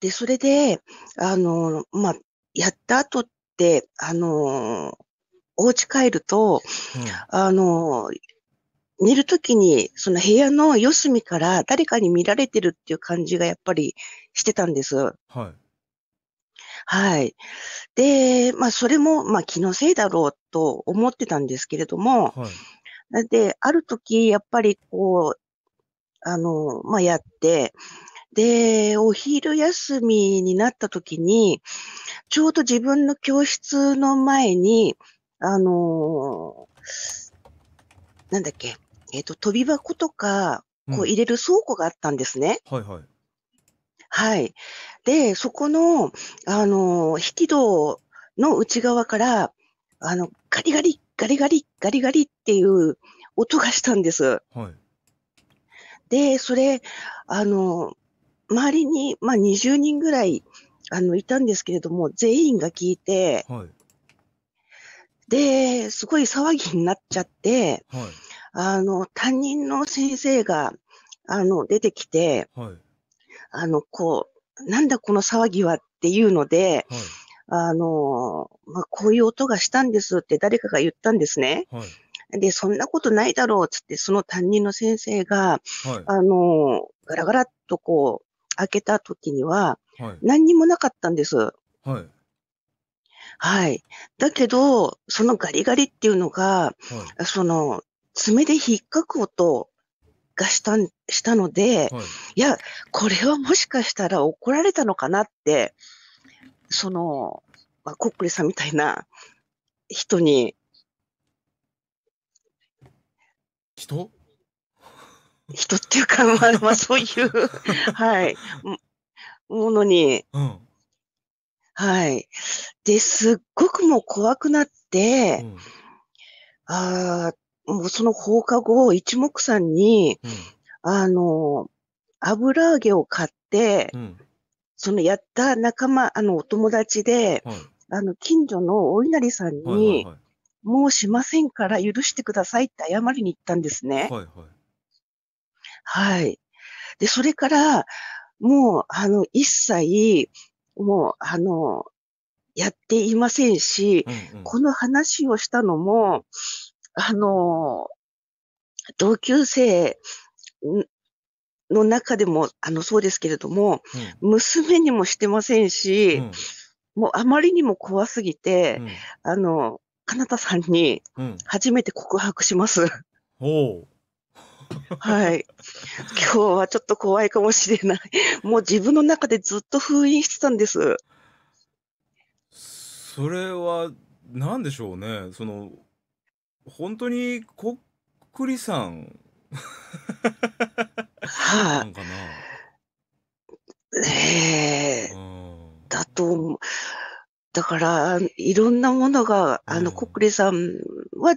で、それで、あの、まあ、やった後って、あの、お家帰ると、うん、あの、寝るときに、その部屋の四隅から誰かに見られてるっていう感じがやっぱりしてたんです。はい。はい。で、まあ、それも、まあ、気のせいだろうと思ってたんですけれども、はい、で、ある時、やっぱりこう、あの、まあ、やって、で、お昼休みになった時に、ちょうど自分の教室の前に、あのー、なんだっけ、えっ、ー、と、飛び箱とか、こう入れる倉庫があったんですね。うん、はいはい。はい。で、そこの、あの、引き戸の内側から、あの、ガリガリ、ガリガリ、ガリガリっていう音がしたんです。はい。で、それ、あの、周りに、まあ、20人ぐらい、あの、いたんですけれども、全員が聞いて、はい。で、すごい騒ぎになっちゃって、はい。あの、担任の先生が、あの、出てきて、はい、あの、こう、なんだこの騒ぎはっていうので、はい、あの、まあ、こういう音がしたんですって誰かが言ったんですね。はい、で、そんなことないだろうっつって、その担任の先生が、あの、ガラガラっとこう、開けた時には、何にもなかったんです。はい。だけど、そのガリガリっていうのが、はい、その爪で引っかく音がしたしたので、はい、いや、これはもしかしたら怒られたのかなって、その、まあ、コックリさんみたいな人に。人人っていうか、まあ、そういう はい、ものに、うん、はい。で、すっごくもう怖くなって、うん、ああ、もうその放課後、一目散に、うん、あの、油揚げを買って、うん、そのやった仲間、あの、お友達で、はい、あの、近所のお稲荷さんに、はいはいはい、もうしませんから許してくださいって謝りに行ったんですね。はい、はい。はい。で、それから、もう、あの、一切、もう、あの、やっていませんし、うんうん、この話をしたのも、あの、同級生の中でも、あの、そうですけれども、うん、娘にもしてませんし、うん、もうあまりにも怖すぎて、うん、あの、かなたさんに初めて告白します。おはい。今日はちょっと怖いかもしれない。もう自分の中でずっと封印してたんです。それは何でしょうね。その本当にこっくりさんはあ、なんかな。ええだと、だから、いろんなものが、あの、こっくりさんは、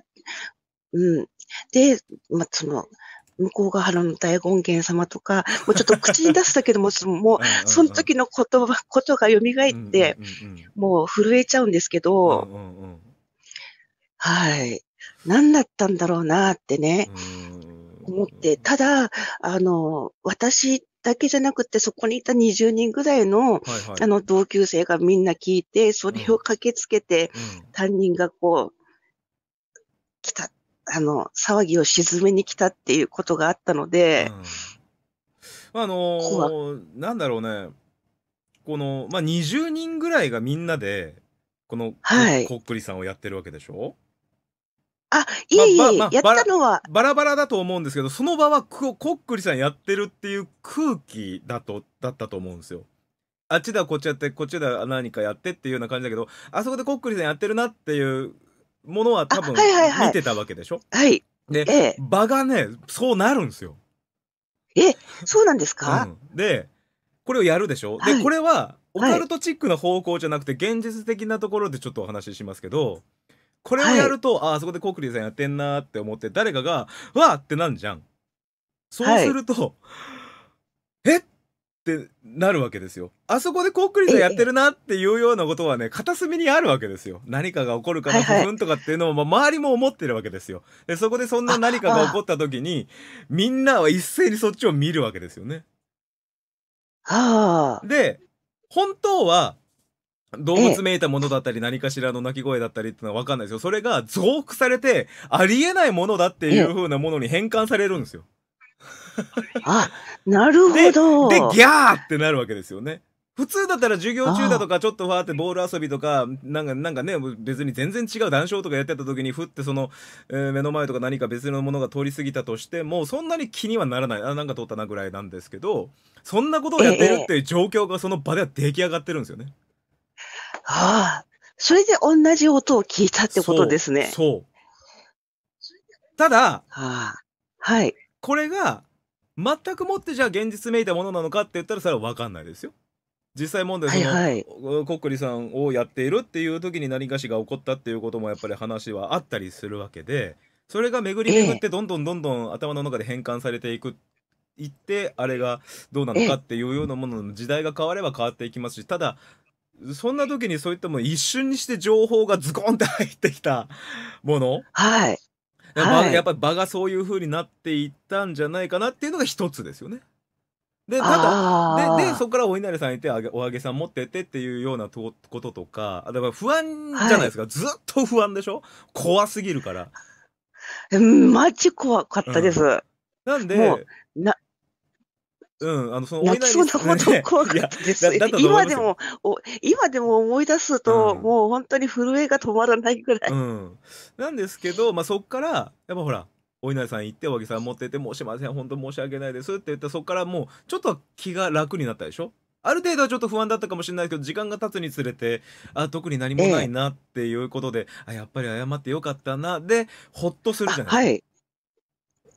うん。で、まあ、その、向こうが原の大権現様とか、もうちょっと口に出すだけでも、もう、その時の言葉、ことが蘇って、もう震えちゃうんですけど、はい。何だったんだろうなってね、思って、ただ、あの、私だけじゃなくて、そこにいた20人ぐらいの、はいはい、あの、同級生がみんな聞いて、それを駆けつけて、うん、担任がこう、来た、あの、騒ぎを沈めに来たっていうことがあったので、うん、あのー、なんだろうね、この、まあ、20人ぐらいがみんなで、この、はい、こっくりさんをやってるわけでしょあ、いえいえ、ままやったのはバラバラだと思うんですけど、その場はここっくりさんやってるっていう空気だとだったと思うんですよ。あっちだこっちやってこっちだ何かやってっていうような感じだけど、あそこでこっくりさんやってるなっていうものは多分見てたわけでしょ。はい、はい、で、ええ、場がねそうなるんですよ。え、そうなんですか、うん、で、これをやるでしょ。はい、で、これはオカルトチックな方向じゃなくて、現実的なところでちょっとお話ししますけど。これをやると、はい、ああそこでコクリーさんやってんなって思って誰かが「わ!」ってなんじゃん。そうすると、はい、えってなるわけですよ。あそこでコックリさんやってるなっていうようなことはね、片隅にあるわけですよ。何かが起こるかも、自分とかっていうのを、ま周りも思ってるわけですよ。で、そこでそんな何かが起こった時に、みんなは一斉にそっちを見るわけですよね。はあ。で、本当は、動物めいたものだったり何かしらの鳴き声だったりってのは分かんないですよ。それが増幅されてありえないものだっていう風なものに変換されるんですよ。あ、なるほど。で、でギャーってなるわけですよね。普通だったら授業中だとか、ちょっとわーってボール遊びとか、なんか、なんかね、別に全然違う談笑とかやってた時に、ふってその、えー、目の前とか何か別のものが通り過ぎたとしても、そんなに気にはならない。あ、なんか通ったなぐらいなんですけど、そんなことをやってるっていう状況がその場では出来上がってるんですよね。ええああ。それで同じ音を聞いたってことですね。そう。そうただ、ああはい。これが、全くもってじゃあ現実めいたものなのかって言ったらそれは分かんないですよ。実際問題その、はいはい、コックリさんをやっているっていう時に何かしが起こったっていうこともやっぱり話はあったりするわけでそれが巡り巡ってどんどんどんどん頭の中で変換されていくいってあれがどうなのかっていうようなものの時代が変われば変わっていきますしただそんな時にそういったも一瞬にして情報がズコンって入ってきたもの。はい。はい、やっぱり場がそういう風になっていったんじゃないかなっていうのが一つですよね。で、ただ、で、で、そこからお稲荷さんいて、お揚げさん持ってってっていうようなとこととか、だから不安じゃないですか、はい、ずっと不安でしょ怖すぎるから。マジ怖かったです。うん、なんで、な、うん、あの、その、泣きそうなほど怖かったです。今でも、今でも思い出すと、うん、もう本当に震えが止まらないぐらい。うん、なんですけど、まあ、そっから、やっぱほら、お稲荷さん行って、お揚げさん持ってて、もうしません、本当申し訳ないですって言って、そっからもう、ちょっと気が楽になったでしょある程度はちょっと不安だったかもしれないけど時間が経つにつれてあ特に何もないなっていうことで、あやっぱり謝ってよかったなでほっとするじゃないですか。はい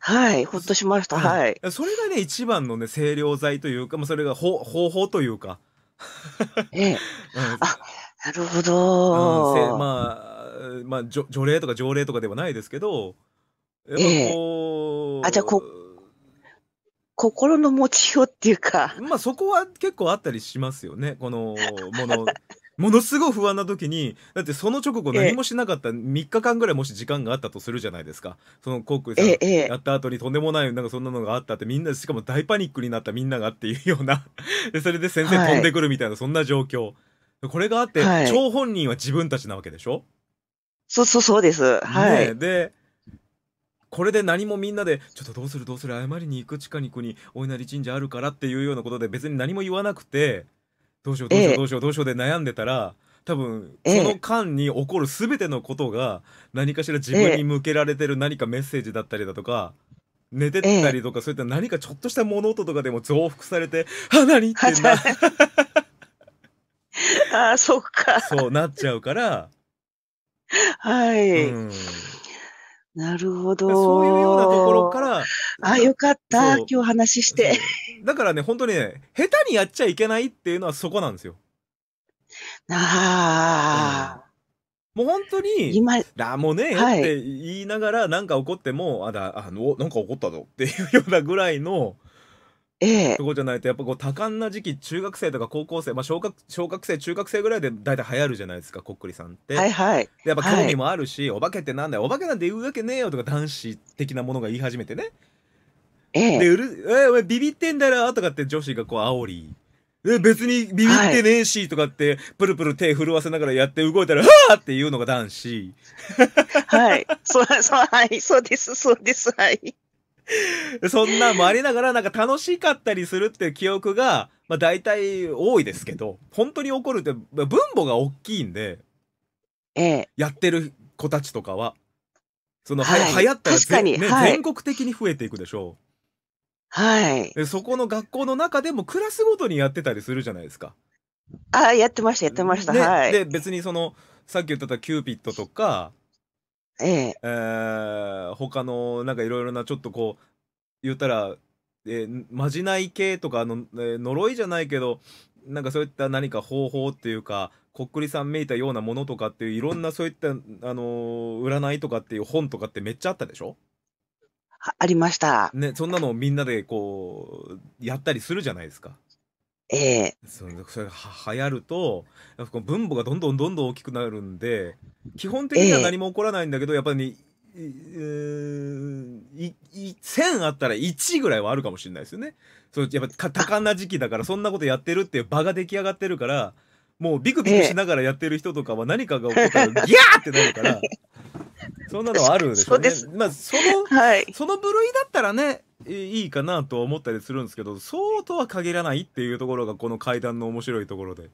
はい、ほっとしました。はい。それがね、一番のね、清涼剤というか、まあ、それが方法というか。ええ。あ、なるほど、うん、まあ、まあ、除霊とか条例とかではないですけど、ええ。あ、じゃあ、こ、心の持ちようっていうか。まあ、そこは結構あったりしますよね、このもの。ものすごい不安な時にだってその直後何もしなかった3日間ぐらいもし時間があったとするじゃないですかそのコックさんやった後にとんでもないなんかそんなのがあったってみんなしかも大パニックになったみんながっていうような それで先生飛んでくるみたいな、はい、そんな状況これがあって、はい、張本人は自分たちなわけでしょそうそうそうです。はい。でこれで何もみんなでちょっとどうするどうする謝りに行く近くにお稲荷神社あるからっていうようなことで別に何も言わなくてどうしようどうしようどうしようどうしようで悩んでたら多分その間に起こる全てのことが何かしら自分に向けられてる何かメッセージだったりだとか。寝てたりとか、そういった何かちょっとした物音とかでも増幅されて「あ何?」ってな あそっかそうなっちゃうからはい、うんなるほど。そういうようなところから。あ、よかった。今日話して。だからね、本当にね、下手にやっちゃいけないっていうのはそこなんですよ。ああ、うん、もう本当に、今、あもうね、はい、って言いながら、何か怒っても、あだ、あの、なんか怒ったぞっていうようなぐらいの、ええ。そこじゃないとやっぱこう多感な時期中学生とか高校生、まあ、小学小学生中学生ぐらいで大体流行るじゃないですかこっくりさんって。はいはい。でやっぱ興味もあるし、お化けってなんだよお化けなんて言うわけねえよとか男子的なものが言い始めてね。ええ。でうるえおい、ビビってんだよとかって女子がこう煽り。え別にビビってねえし、とかって、プルプル手震わせながらやって動いたら、はあっていうのが男子。はい。そう、そう、はい。そうです、そうです、はい。そんなもありながら、なんか楽しかったりするっていう記憶が、まあ大体多いですけど、本当に起こるって、分母が大きいんで、ええ、やってる子たちとかは。そのは、はい、流行ったら確かに、ねはい、全国的に増えていくでしょう。はい。そこの学校の中でもクラスごとにやってたりするじゃないですか。ああ、やってました、やってました。はい。で、別にその、さっき言ったキューピッドとか、えええー、他のなんかいろいろなちょっとこう言ったら、えー、まじない系とかの、えー、呪いじゃないけどなんかそういった何か方法っていうかこっくりさんめいたようなものとかっていういろんなそういった、あのー、占いとかっていう本とかってめっちゃあったでしょありました。ね、そんなのをみんなでこうやったりするじゃないですか。ええ。それそれがは流行るとやっぱこの分母がどんどんどんどん大きくなるんで基本的には何も起こらないんだけど、やっぱりね、いい1000あったら1ぐらいはあるかもしれないですよね。そうやっぱ多感な時期だからそんなことやってるっていう場が出来上がってるからもうビクビクしながらやってる人とかは何かが起こったらギャーってなるから。そんなのあるでしょうね。そうですまあ、その、はい、その部類だったらね、いいかなと思ったりするんですけどそうとは限らないっていうところがこの階段の面白いところで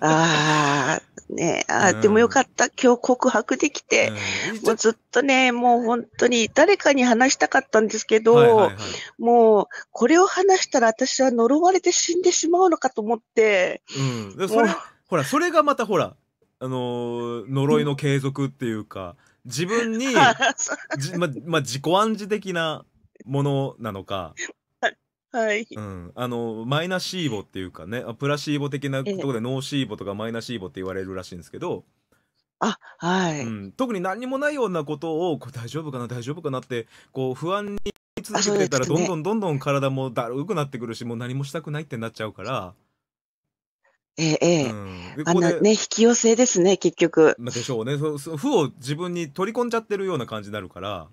ああねあ、うん、でもよかった今日告白できて、うん、もうずっとねもう本当に誰かに話したかったんですけど、はいはいはい、もうこれを話したら私は呪われて死んでしまうのかと思って、うん、それほらそれがまたほらあのー、呪いの継続っていうか、自分に まま、自己暗示的なものなのか、はい、うん、あのマイナシーボっていうかねプラシーボ的なところでノーシーボとかマイナシーボって言われるらしいんですけど、あはい、うん、特に何もないようなことをこ大丈夫かな大丈夫かなってこう不安に続けてたら、どんどんどんどん体もだるくなってくるしもう何もしたくないってなっちゃうから。ええ、うん、あのね、引き寄せですね、結局。でしょうね、そ負を自分に取り込んじゃってるような感じになるから。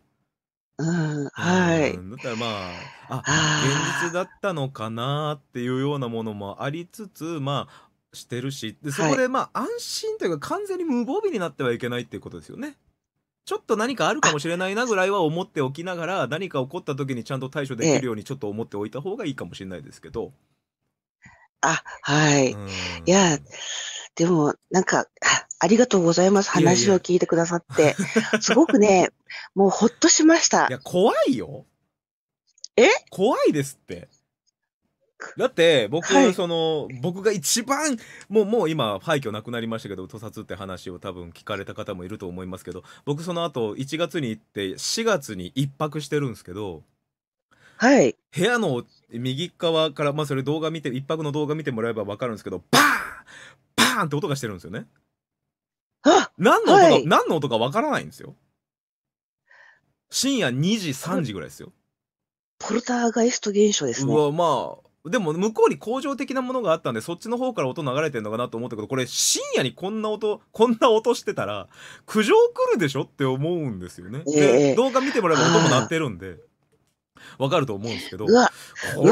はい。だからまあ、あ、現実だったのかなっていうようなものもありつつ、まあ、してるし、でそこでまあ、安心というか完全に無防備になってはいけないっていうことですよね。ちょっと何かあるかもしれないなぐらいは思っておきながら、何か起こった時にちゃんと対処できるようにちょっと思っておいた方がいいかもしれないですけど。あ、はい。いや、でも、なんか、ありがとうございます。話を聞いてくださって。いやいやすごくね、もうほっとしました。いや、怖いよ。え怖いですって。だって僕、はい、その僕が一番もうもう今廃墟なくなりましたけど屠殺って話を多分聞かれた方もいると思いますけど僕その後1月に行って4月に1泊してるんですけどはい。部屋の右側から、まあ、それ動画見て、一泊の動画見てもらえばわかるんですけど、バーンバーンって音がしてるんですよね。あ何の音か、はい、何の音かわからないんですよ。深夜2時、3時ぐらいですよ。ポルターガイスト現象ですね。うわ、まあ、でも向こうに工場的なものがあったんで、そっちの方から音流れてるのかなと思ったけど、これ深夜にこんな音、こんな音してたら、苦情来るでしょって思うんですよね。えー、動画見てもらえば音も鳴ってるんで。わかると思うんですけど、うわ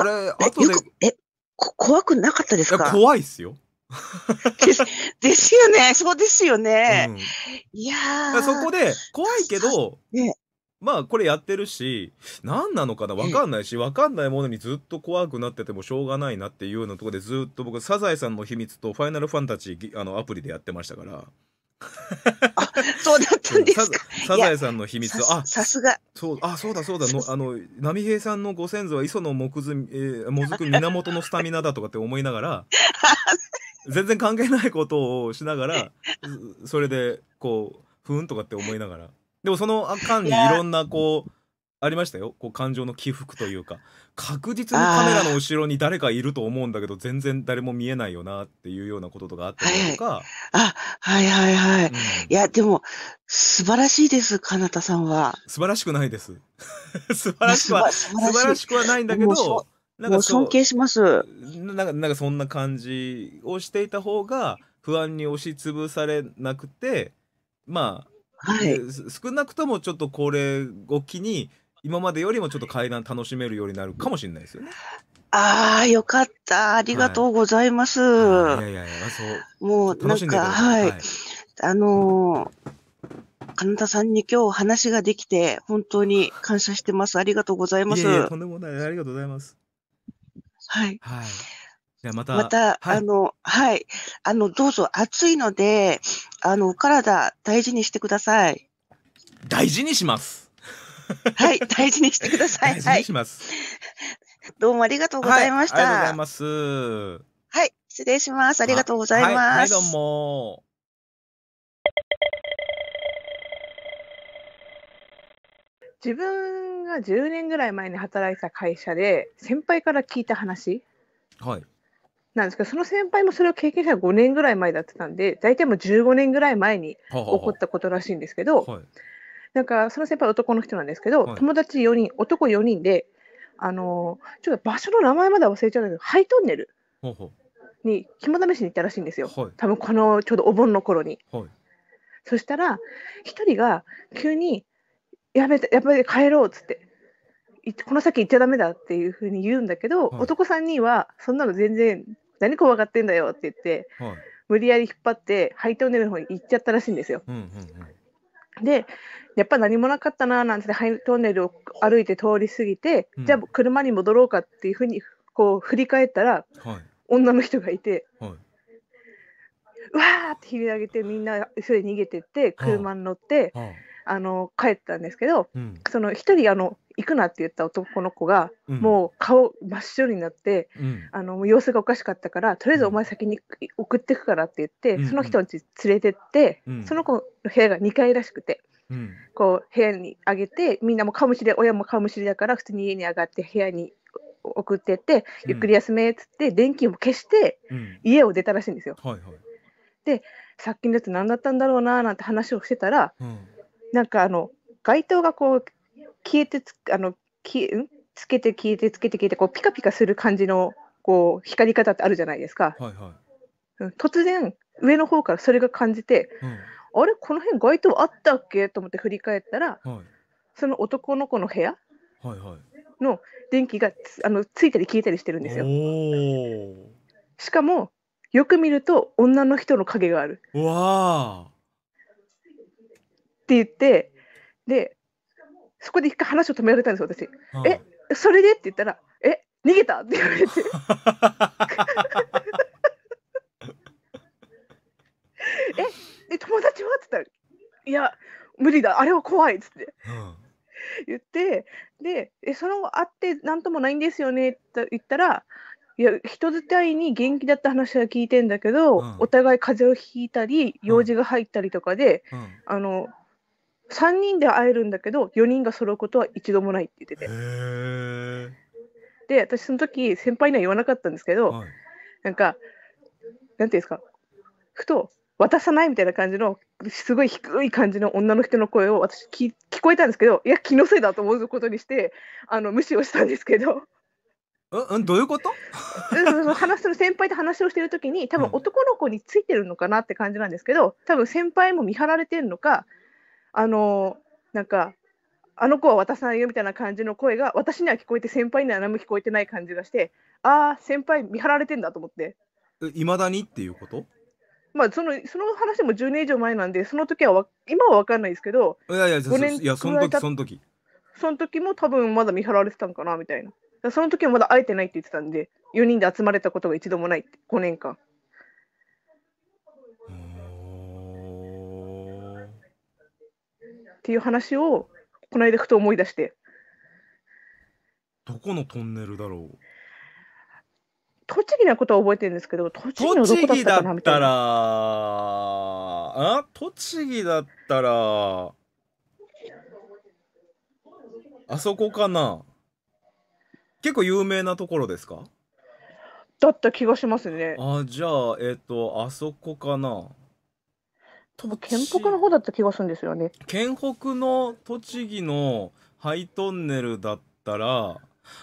れ、後で、え怖くなかったですいや怖いっすよ。ですですよね。そうですよね。うんいやそこで、怖いけどね、まあこれやってるし、何なのかなわかんないし、わかんないものにずっと怖くなっててもしょうがないなっていうのところでずっと僕、サザエさんの秘密とファイナルファンタジーあのアプリでやってましたから、そうだったんですかサザエさんの秘密あさすがそうあそうだそうだの あの波平さんのご先祖は磯の木ず、えー、もずく源のスタミナだとかって思いながら 全然関係ないことをしながらそれでこうふんとかって思いながらでもその間にいろんなこうありましたよこう感情の起伏というか 確実にカメラの後ろに誰かいると思うんだけど全然誰も見えないよなっていうようなこととかあったりとか、はいはい、あはいはいはい、うん、いやでも素晴らしいですかなたさんは素晴らしくないです 素晴らしくは素晴らしくはないんだけどなんか尊敬しますなんかなんかそんな感じをしていた方が不安に押しつぶされなくてまあはい、少なくともちょっとこれを機に今までよりもちょっと階段楽しめるようになるかもしれないですよね。ああ、よかった。ありがとうございます。はい、いやいやいや、そう。もう、なんか、はい、はい、あのー金田さんに今日話ができて、本当に感謝してます。ありがとうございます。いやいやとんでもない。ありがとうございます。はい。はい。じゃまた、また、はい、あの、はい。あの、どうぞ暑いので、あの、お体大事にしてください。大事にします。はい、大事にしてください。大事にします。どうもありがとうございました。はい、ありがとうございます。はい、失礼します。ありがとうございます。はい、はい、どうも。自分が10年ぐらい前に働いた会社で先輩から聞いた話はい。なんですけどその先輩もそれを経験したのが5年ぐらい前だったんで大体もう15年ぐらい前に起こったことらしいんですけど、はい。なんかその先輩男の人なんですけど、はい、友達4人男4人であのちょっと場所の名前まだ忘れちゃうんだけどハイトンネルに肝試しに行ったらしいんですよ、はい、多分このちょうどお盆の頃に。はい、そしたら1人が急に「やめてやめて帰ろう」っつって。この先行っちゃだめだっていうふうに言うんだけど、男3人はそんなの全然何怖がってんだよって言って、無理やり引っ張ってハイトンネルの方に行っちゃったらしいんですよ。うんうんうん、でやっぱ何もなかったななんてトンネルを歩いて通り過ぎて、うん、じゃあ車に戻ろうかっていうふうにこう振り返ったら、はい、女の人がいて、はい、わーってひり上げてみんな後ろで逃げてって車に乗って、はあ、あの帰ったんですけど、うん、その一人あの行くなって言った男の子が、うん、もう顔真っ白になって、うん、あの様子がおかしかったからとりあえずお前先に送ってくからって言って、うん、その人に連れてって、その子の部屋が2階らしくて、うん、こう部屋にあげてみんなも顔むしり親も顔むしりだから普通に家に上がって部屋に送ってってゆっくり休めっつって、電気を消して家を出たらしいんですよ。はいはい、でさっきのやつ何だったんだろうななんて話をしてたら、うん、なんかあの街灯がこう消えてつあのきんつけて消えてつけて消えてこうピカピカする感じのこう光り方ってあるじゃないですか。はいはい、突然上の方からそれが感じて、うん、あれこの辺街灯あったっけと思って振り返ったら、はい、その男の子の部屋の電気があのついたり消えたりしてるんですよ。しかもよく見ると女の人の影がある。わって言ってでそこで一回話を止められたんです私。はい、えそれでって言ったら「え逃げた!」って言われて いや無理だあれは怖いっつって、うん、言ってでその会って何ともないんですよねって言ったらいや人伝いに元気だった話は聞いてんだけど、うん、お互い風邪をひいたり用事が入ったりとかで、うん、あの3人で会えるんだけど4人が揃うことは一度もないって言ってて。で私その時先輩には言わなかったんですけど、はい、なんかなんていうんですかふと渡さないみたいな感じのすごい低い感じの女の人の声を私聞こえたんですけどいや気のせいだと思うことにしてあの無視をしたんですけど。うん、どういうこと 話その先輩と話をしてる時に多分男の子についてるのかなって感じなんですけど多分先輩も見張られてるのかあのなんかあの子は渡さないよみたいな感じの声が私には聞こえて先輩には何も聞こえてない感じがしてああ先輩見張られてんだと思っていまだにっていうことまあ、そのその話も10年以上前なんで、その時は今は分かんないですけど、いやいや、5年いやその時その時その時も多分まだ見張られてたんかなみたいな。その時はまだ会えてないって言ってたんで、4人で集まれたことが一度もないって、5年間。っていう話を、この間ふと思い出して。どこのトンネルだろう栃木のことは覚えてるんですけど、栃木どだったかたあ栃木だったら、あそこかな結構有名なところですかだった気がしますね。あ、じゃあ、えっ、ー、と、あそこかな多分、県北の方だった気がするんですよね。県北の栃木のハイトンネルだったら、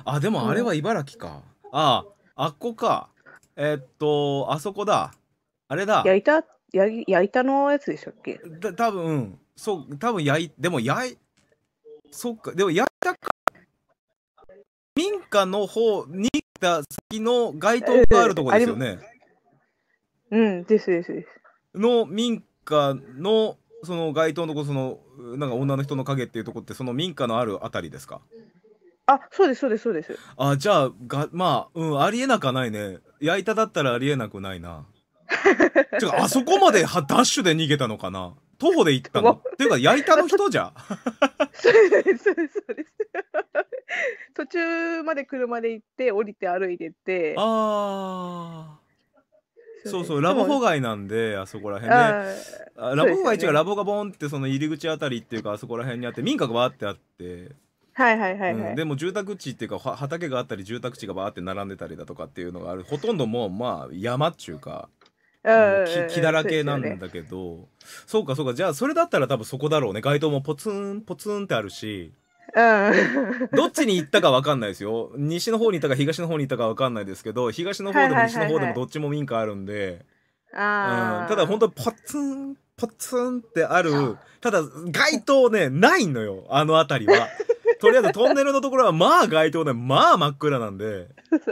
あ、でもあれは茨城か。うん、ああ、あっこか。えー、っと、あそこだ。あれだ。焼いた、焼焼いたのやつでしたっけた多分そう、多分焼い、でも焼い、そっか、でも焼いたか。民家の方に行った先の街灯があるとこですよね。うん、ですですです。の民家のその街灯のとこそのなんか女の人の影っていうとこってその民家のあるあたりですかあ、そうです、そうです、そうです。あ、じゃあ、が、まあ、うん、ありえなくないね。焼いただったらありえなくないな。あそこまではダッシュで逃げたのかな徒歩で行ったのっていうか、焼いたの人じゃ。そうです、そうです、そうです。途中まで車で行って、降りて歩いてって。ああ。そうそうラボホ街なんであそこら辺でラボホ街1がラボがボンってその入り口あたりっていうかあそこら辺にあって民家がバってあってはいはいはい、はいうん、でも住宅地っていうか畑があったり住宅地がバーって並んでたりだとかっていうのがあるほとんどもうまあ山っちゅうか。木木だらけなんだけど、ね、そうかそうかじゃあそれだったら多分そこだろうね街灯もポツンポツンってあるし、うん、どっちに行ったか分かんないですよ西の方に行ったか東の方に行ったか分かんないですけど東の方でも西の方でもどっちも民家あるんで、はいはいはいはい、うん、ただ本当ポツンポツンってある、ただ街灯ね、ないのよ、あの辺りは。とりあえずトンネルのところはまあ街灯で、まあ真っ暗なんで。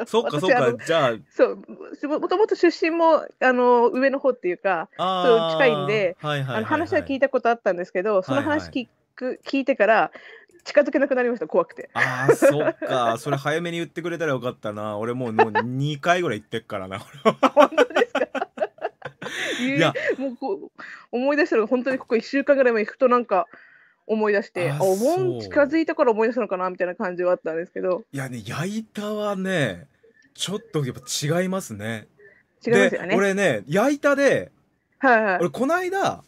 そっかそっか、じゃあ。そうも、もともと出身も、あの、上の方っていうか、そう近いんで、はいはい話は聞いたことあったんですけど、その話聞く、はいはい、聞いてから、近づけなくなりました怖くてああそっかそれ早めに言ってくれたらよかったな俺もうもう2回ぐらい行ってっからな 本当ですか いやもうこう思い出したのが本当にここ1週間ぐらい前行くとなんか思い出してあお盆近づいたから思い出したのかなみたいな感じはあったんですけどいやね焼いたはねちょっとやっぱ違いますね違いますよね俺ね焼いたで、はいはい、俺この間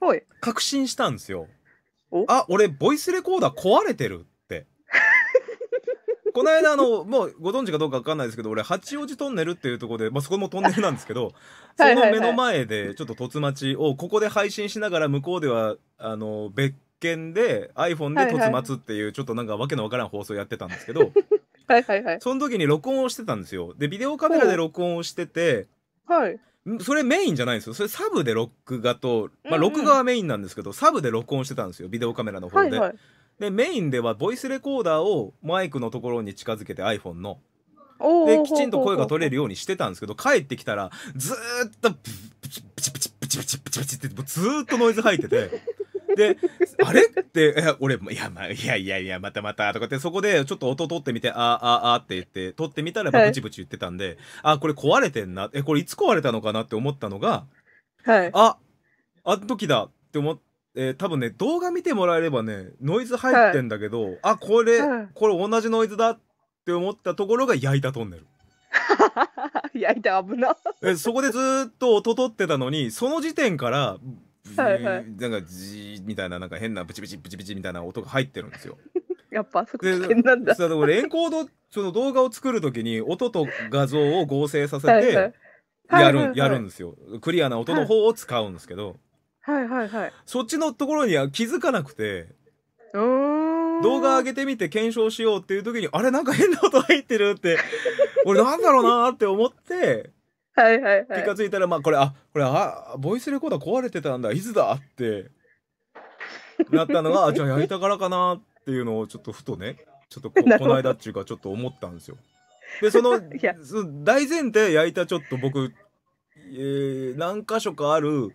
はい確信したんですよあ俺ボイスレコーダー壊れてる この間、あの、もうご存知かどうかわかんないですけど、俺、八王子トンネルっていうところで、まあ、そこもトンネルなんですけど、その目の前で、ちょっと凸待ちを、ここで配信しながら、向こうでは、あの、別件で iPhone で凸待つっていう、ちょっとなんかわけのわからん放送やってたんですけど、はいはいはい。その時に録音をしてたんですよ。で、ビデオカメラで録音をしてて、はい。それメインじゃないんですよ。それサブで録画と、まあ、録画はメインなんですけど、うんうん、サブで録音してたんですよ、ビデオカメラの方で。はいはいで、メインではボイスレコーダーをマイクのところに近づけて iPhone の。で、きちんと声が取れるようにしてたんですけど、帰ってきたら、ずーっと、プチプチプチプチプチプチプチって、ずーっとノイズ入ってて。で、あれって、俺、いや、まあ、いやいやいや、またまた、とかって、そこでちょっと音取ってみて、あーあーあーって言って、取ってみたら、ブチブチ言ってたんで、はい、あ、これ壊れてんな、え、これいつ壊れたのかなって思ったのが、はい。あ、あの時だって思って、えー、多分ね動画見てもらえればねノイズ入ってんだけど、はい、あこれ、うん、これ同じノイズだって思ったところが焼いたトンネル 焼いた危な えそこでずっと音取ってたのにその時点からはいはい、なんかジーみたいななんか変なプチプチプチブチみたいな音が入ってるんですよ。やっぱそこ危険なんだ。だエンコードその動画を作る時に音と画像を合成させてやるやるんですよ。クリアな音の方を使うんですけど。はいはいはいそっちのところには気づかなくて動画上げてみて検証しようっていう時にあれなんか変な音入ってるって 俺なんだろうなって思ってはいはいはい気が付いたらまあこれあこれあボイスレコーダー壊れてたんだいつだってなったのが じゃあ焼いたからかなっていうのをちょっとふとねちょっとここの間っていうかちょっと思ったんですよ。で その大前提焼いたちょっと僕、えー、何箇所かある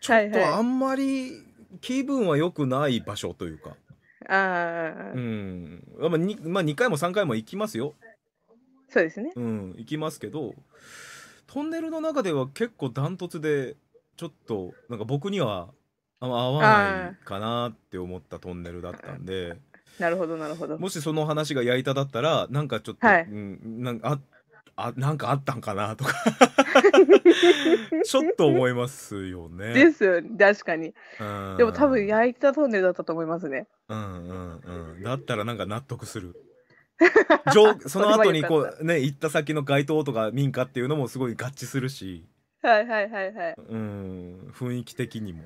ちょっとあんまり気分は良くない場所というか。ああ。うん。まあ、まあ、2回も3回も行きますよ。そうですね。うん、行きますけど、トンネルの中では結構ダントツで、ちょっと、なんか僕にはあんま合わないかなって思ったトンネルだったんで。なるほどなるほど。もしその話が焼いただったらなんかちょっと、はい、うん、なんかああなんかあったんかなとか ちょっと思いますよね。ですよ確かに。でも多分焼いたトンネルだったと思いますね。うんうんうん。だったらなんか納得する。その後にこうね行った先の街灯とか民家っていうのもすごい合致するし。はいはいはいはい。うん雰囲気的にも。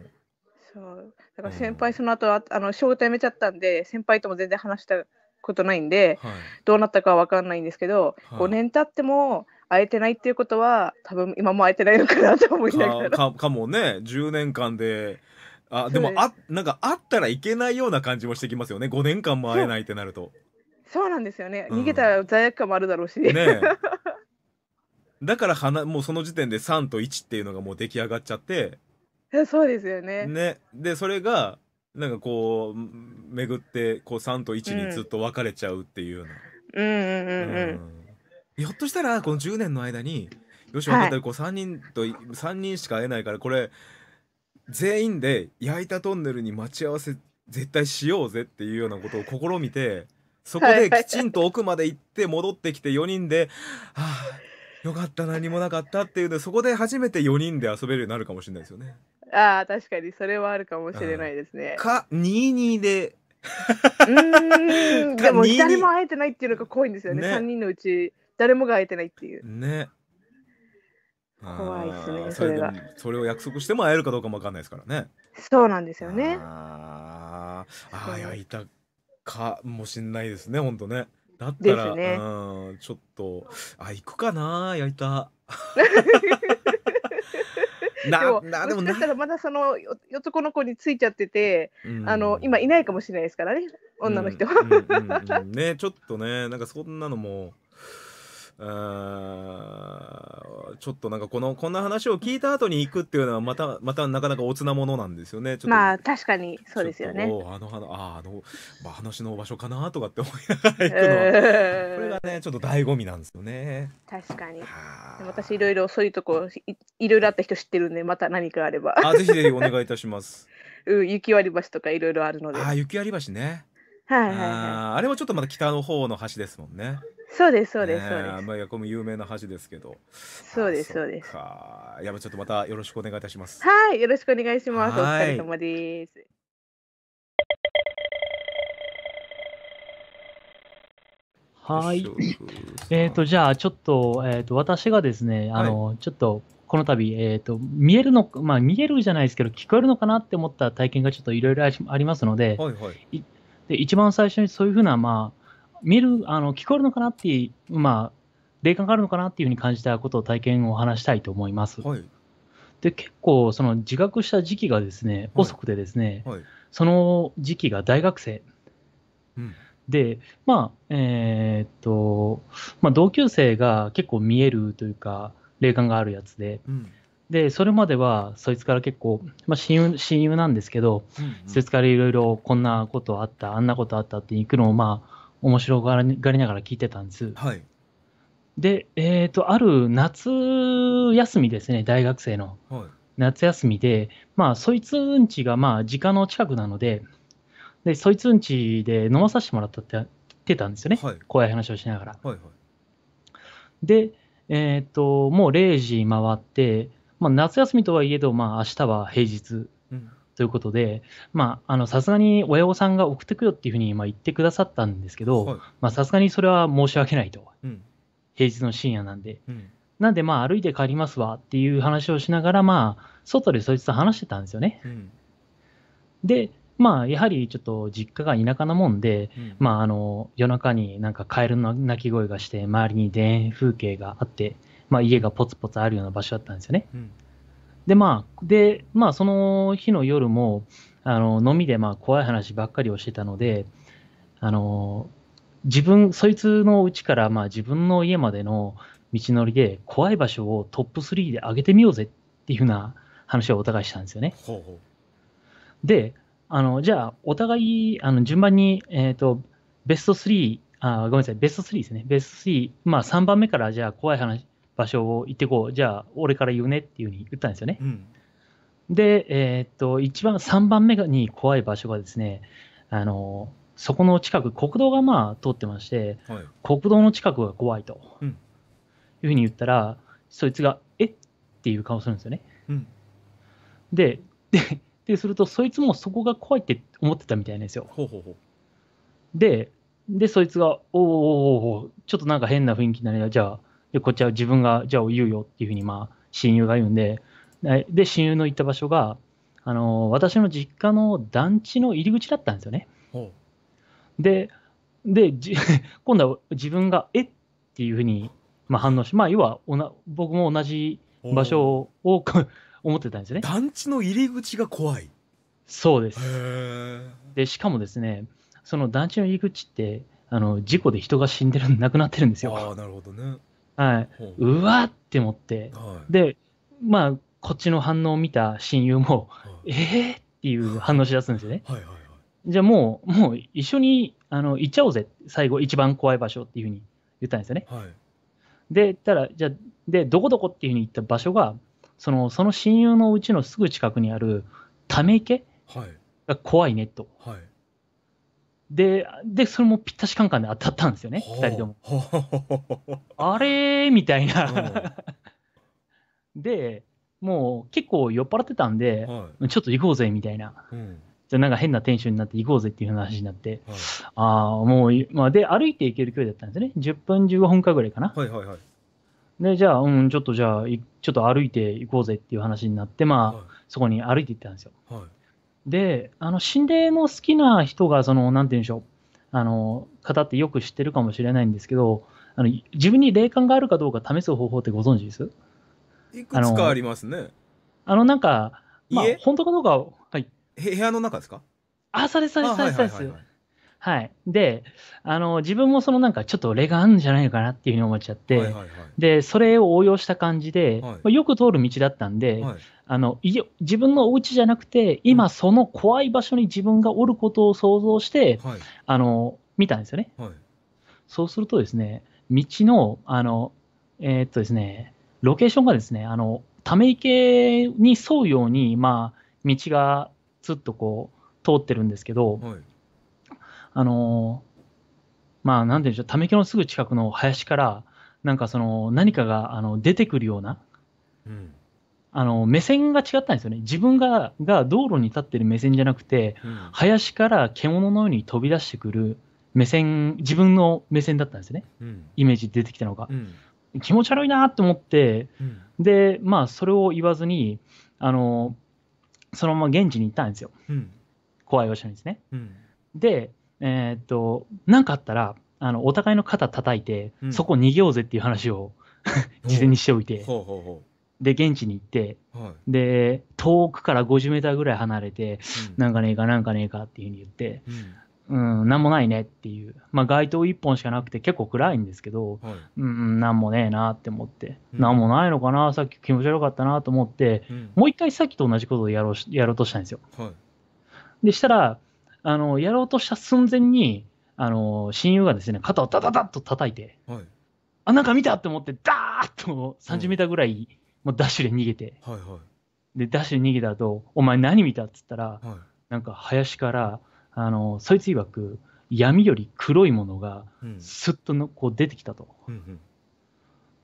そうだから先輩その後、うん、あの招待めちゃったんで先輩とも全然話したことないんで、はい、どうなったかは分かんないんですけど、はい、5年経っても会えてないっていうことは多分今も会えてないのかなと思いながらかかもね10年間であでもあなんか会ったらいけないような感じもしてきますよね5年間も会えないってなるとそうなんですよね、うん、逃げたら罪悪感もあるだろうし、ね だからはなもうその時点で3と1っていうのがもう出来上がっちゃってそうですよねねでそれがなんかこう巡ってこう3と1にずっと分かれちゃうっていうような。ひょっとしたらこの10年の間によし分かった、こう3人と3人しか会えないからこれ全員で焼いたトンネルに待ち合わせ絶対しようぜっていうようなことを試みてそこできちんと奥まで行って戻ってきて4人で「はあよかった何もなかった」っていうのでそこで初めて4人で遊べるようになるかもしれないですよね。ああ、確かにそれはあるかもしれないですね。か、二二で。うん、でも誰も会えてないっていうのが怖いんですよね。ね人のうち誰もが会えてないっていう。ね。怖いですね、それが。それを約束しても会えるかどうかもわかんないですからね。そうなんですよね。ああ、いや、いたかもしんないですね、本当ね。だったら、ね、うん、ちょっと、あ、行くかな、焼いた。な、な、でもな。したらまだその男の子についちゃってて、うん、あの、今いないかもしれないですからね、女の人。ね、ちょっとね、なんかそんなのも、あちょっとなんかこのこんな話を聞いた後に行くっていうのはまたまたなかなかおつなものなんですよね。まあ確かにそうですよね。あのああの、まあ、話の場所かなとかって思いながら行くのこれがねちょっと醍醐味なんですよね。確かに。私いろいろそういうとこいろいろあった人知ってるんでまた何かあれば。あぜひぜひお願いいたします。うん、雪割り橋とかいろいろあるので。あ雪割り橋ね。はいはい、はい、あれもちょっとまた北の方の橋ですもんね。そうですそうですそうです。まあ、いやこれも有名な橋ですけど。そうですそうです。かいやちょっとまたよろしくお願いいたします。はいよろしくお願いします。お疲れ様です。はい。えっ、ー、と、じゃあ、ちょっと、えっ、ー、と、私がですね、あの、はい、ちょっと、この度、えっ、ー、と、見えるの、まあ、見えるじゃないですけど、聞こえるのかなって思った体験がちょっといろいろありますので、はいはい、で、一番最初にそういうふうな、まあ、見る、あの聞こえるのかなっていう、まあ、霊感があるのかなっていうふうに感じたことを体験を話したいと思います。はい、で結構、その自覚した時期がですね、遅くてですね、はい、その時期が大学生。うんで、まあ、えー、っと、まあ、同級生が結構見えるというか、霊感があるやつで、うん、で、それまでは、そいつから結構、まあ、親友、親友なんですけど、うんうん、そいつからいろいろこんなことあった、あんなことあったって行くのを、まあ、面白がりながら聞いてたんです。はい、で、えっ、ー、と、ある夏休みですね、大学生の。はい、夏休みで、まあ、そいつうんちが、まあ、時間の近くなので、で、そいつうんちで飲まさせてもらったって言ってたんですよね。はい、怖い話をしながら。はいはい、で、えっ、ー、と、もう0時回って、まあ、夏休みとはいえど、まあ、明日は平日。うんということで、まあ、あの、さすがに親御さんが送ってくよっていうふうに、まあ、言ってくださったんですけど、はい、まあ、さすがにそれは申し訳ないと。うん、平日の深夜なんで。うん、なんで、まあ、歩いて帰りますわっていう話をしながら、まあ、外でそいつと話してたんですよね。うん、で、まあ、やはりちょっと実家が田舎なもんで、うん、まあ、あの夜中になんかカエルの鳴き声がして周りに田園風景があって、まあ、家がポツポツあるような場所だったんですよね。うん、で、まあ、で、まあ、その日の夜も、あの、飲みで、まあ、怖い話ばっかりをしてたので、あの、自分、そいつの家から、まあ、自分の家までの道のりで、怖い場所をトップ3で上げてみようぜっていうふうな話をお互いしたんですよね。ほうほうで、あの、じゃあ、お互い、あの、順番に、えっ、ー、と、ベスト3、あごめんなさい、ベスト3ですね。ベスト3、まあ、3番目から、じゃあ、怖い話、場所を行ってこう、じゃあ、俺から言うねっていうふうに言ったんですよね。うん、で、えー、っと、一番、3番目に怖い場所がですね、あの、そこの近く、国道がまあ通ってまして、はい、国道の近くが怖いと、うん、いうふうに言ったら、そいつが、えっていう顔するんですよね。うん、で、で、ですると、そいつもそこが怖いって思ってたみたいなんですよ。ほうほうほうで、で、そいつが、おおおおお、ちょっとなんか変な雰囲気になりじゃあ、で、こっちは自分が、じゃあ言うよっていうふうに、まあ、親友が言うんで、で、親友の行った場所が、あの、私の実家の団地の入り口だったんですよね。で、で、今度は自分が、えっていうふうに、まあ、反応し、まあ、要はおな、僕も同じ場所を 思ってたんですね。団地の入り口が怖いそうです。で、しかもですね、その団地の入り口って、あの事故で人が死んでる、亡くなってるんですよ。あなるほどね。はい、うわって思って、はい、で、まあ、こっちの反応を見た親友も、はい、えーっていう反応しだすんですよね。はいはいはい、じゃあもう、もう一緒にあの行っちゃおうぜ、最後、一番怖い場所っていうふうに言ったんですよね。はい、で、たら、じゃで、どこどこっていうふうに言った場所が、そのその親友のうちのすぐ近くにあるため池が怖いねと。はいで、で、それもぴったしカンカンで当たったんですよね、2人とも。あれみたいな。で、もう結構酔っ払ってたんで、はい、ちょっと行こうぜみたいな。うんじゃなんか変なテンションになって行こうぜっていう話になって、はい、ああ、もう、まあ、で、歩いて行ける距離だったんですね。10分、15分かぐらいかな。はいはいはい。で、じゃあ、うん、ちょっとじゃあ、ちょっと歩いて行こうぜっていう話になって、まあ、はい、そこに歩いて行ったんですよ。はいで、あの、心霊の好きな人が、その、なんて言うんでしょう、あの、方ってよく知ってるかもしれないんですけど、あの、自分に霊感があるかどうか試す方法ってご存知ですいくつかありますね。あの、なんか、まあ、本当かどうかは、はい。部屋の中ですかあ、それそれそれそれです。はい。で、あの、自分もそのなんかちょっと霊があるんじゃないかなっていうふうに思っちゃって、はいはいはい、で、それを応用した感じで、はい、まあ、よく通る道だったんで、はい、あの自分のお家じゃなくて、今、その怖い場所に自分がおることを想像して、はい、あの見たんですよね。はい、そうするとですね、道のあの、えー、っとですね、ロケーションがですね、あのため池に沿うように、まあ、道がずっとこう通ってるんですけど、はい、あのまあ、なんていうんでしょう、ため池のすぐ近くの林から、なんかその何かがあの出てくるような。うんあの目線が違ったんですよね。自分がが道路に立ってる目線じゃなくて、うん、林から獣のように飛び出してくる目線、自分の目線だったんですね。うん、イメージ出てきたのが。うん、気持ち悪いなと思って、で、まあ、それを言わずに、あの、そのまま現地に行ったんですよ。怖い場所にですね。で、えー、っと、何かあったら、あのお互いの肩叩いて、そこ逃げようぜっていう話を 事前にしておいて。ほうほうほうで、現地に行って、はい、で、遠くから50メーターぐらい離れて、うん、なんかねえか、なんかねえかっていうふうに言って、うん、うん、なんもないねっていう。まあ、街灯1本しかなくて結構暗いんですけど、はい、うん、なんもねえなって思って、うん、なんもないのかな、さっき気持ち悪かったなと思って、うん、もう一回さっきと同じことをやろうやろうとしたんですよ。はい、で、したら、あの、やろうとした寸前に、あの、親友がですね、肩をダダダッと叩いて、はい、あ、なんか見たって思って、ダーッと30メーターぐらいもうダッシュで逃げて、はいはい、でダッシュで逃げた後お前何見たっつったら、はい、なんか林からあのそいつ曰く闇より黒いものがすっとの、こう出てきたと。うんうん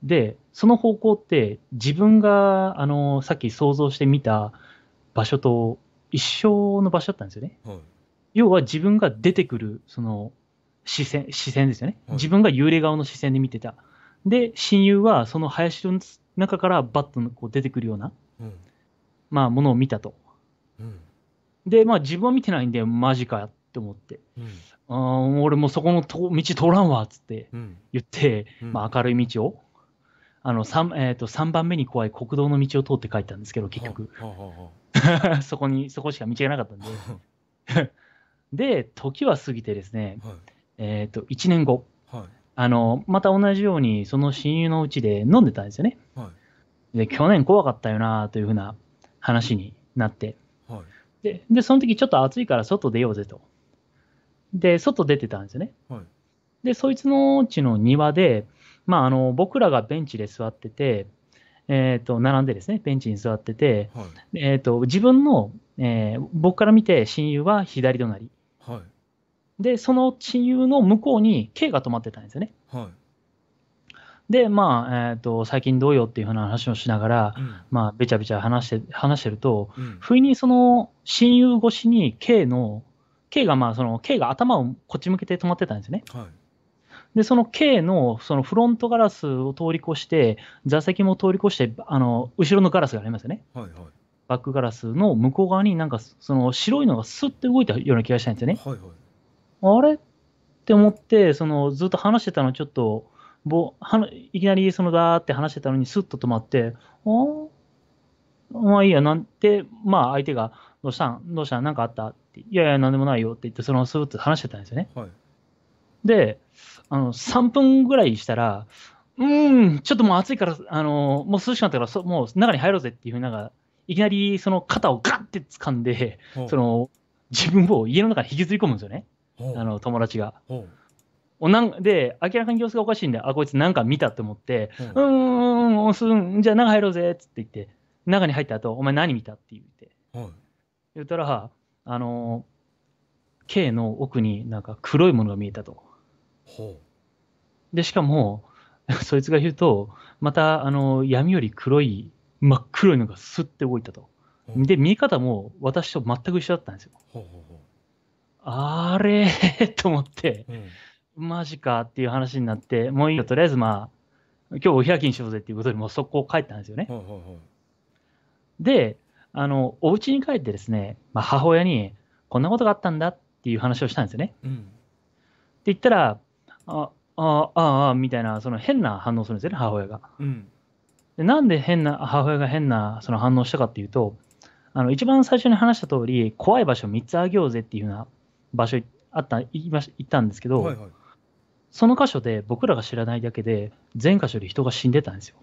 でその方向って自分があのさっき想像してみた場所と一緒の場所だったんですよね、はい、要は自分が出てくるその視線視線ですよね、はい、自分が幽霊顔の視線で見てたで親友はその林中からバッとこう出てくるような、うん、まあ、ものを見たと。うん、で、まあ、自分は見てないんで、マジかって思って、うん、俺もそこのと道通らんわっつって言って、まあ、明るい道を。あの 3, えー、と3番目に怖い国道の道を通って帰ったんですけど結局 そこにそこしか道がなかったんで で時は過ぎてですね、はい、えー、と1年後、はい、あのまた同じようにその親友のうちで飲んでたんですよね、で、去年怖かったよなというふうな話になって、はい、でで、その時ちょっと暑いから外出ようぜと。で、外出てたんですよね。はい、で、そいつの家の庭で、まあ、あの僕らがベンチで座ってて、えー、と並んでですね、ベンチに座ってて、はい、えー、と自分の、えー、僕から見て親友は左隣、はい、で、その親友の向こうに K が止まってたんですよね。はで、まあ、えっ、ー、と、最近どうよっていうふうな話をしながら、うん、まあ、べちゃべちゃ話して、話してると、うん、不意にその、親友越しに K の、K がまあ、その、K が頭をこっち向けて止まってたんですね。はいで、その K のそのフロントガラスを通り越して、座席も通り越して、あの後ろのガラスがありますよね、はいはい、バックガラスの向こう側に、なんかその白いのがすって動いたような気がしたんですよね。はいはい、あれって思って、そのずっと話してたのちょっとぼいきなりそのだーって話してたのにスッと止まって、おまあいいや、なんて、まあ相手が、どうしたんどうしたんなんかあったって、いやいや、なんでもないよって言って、そのスーッと話してたんですよね。はい、で、あの、3分ぐらいしたら、うん、ちょっともう暑いから、あの、もう涼しくなったから、そもう中に入ろうぜっていうふうになんか、いきなりその肩をガッて掴んで、その、自分を家の中に引きずり込むんですよね。あの、友達が。おなんで、明らかに様子がおかしいんで、あ、こいつなんか見たって思って、うん、うん、うん、すん、じゃあ中入ろうぜっつって言って、中に入った後、お前何見たって言って、はい、言ったら、あの、K の奥になんか黒いものが見えたと。ほうで、しかも、そいつが言うと、また、あの、闇より黒い、真っ黒いのがすって動いたと。で、見え方も私と全く一緒だったんですよ。ほうほうほうあれと思って、うんマジかっていう話になって、もういいよ、とりあえずまあ、今日お開きにしようぜっていうことで、もう速攻帰ったんですよね。うで、あの、お家に帰ってですね、まあ、母親に、こんなことがあったんだっていう話をしたんですよね。うん、って言ったら、ああ、ああ、みたいな、その変な反応するんですよね、母親が。うん、でなんで変な、母親が変なその反応したかっていうと、あの一番最初に話した通り、怖い場所3つあげようぜっていうような場所あった言言ったんですけど、はいはい、その箇所で僕らが知らないだけで、全箇所より人が死んでたんですよ。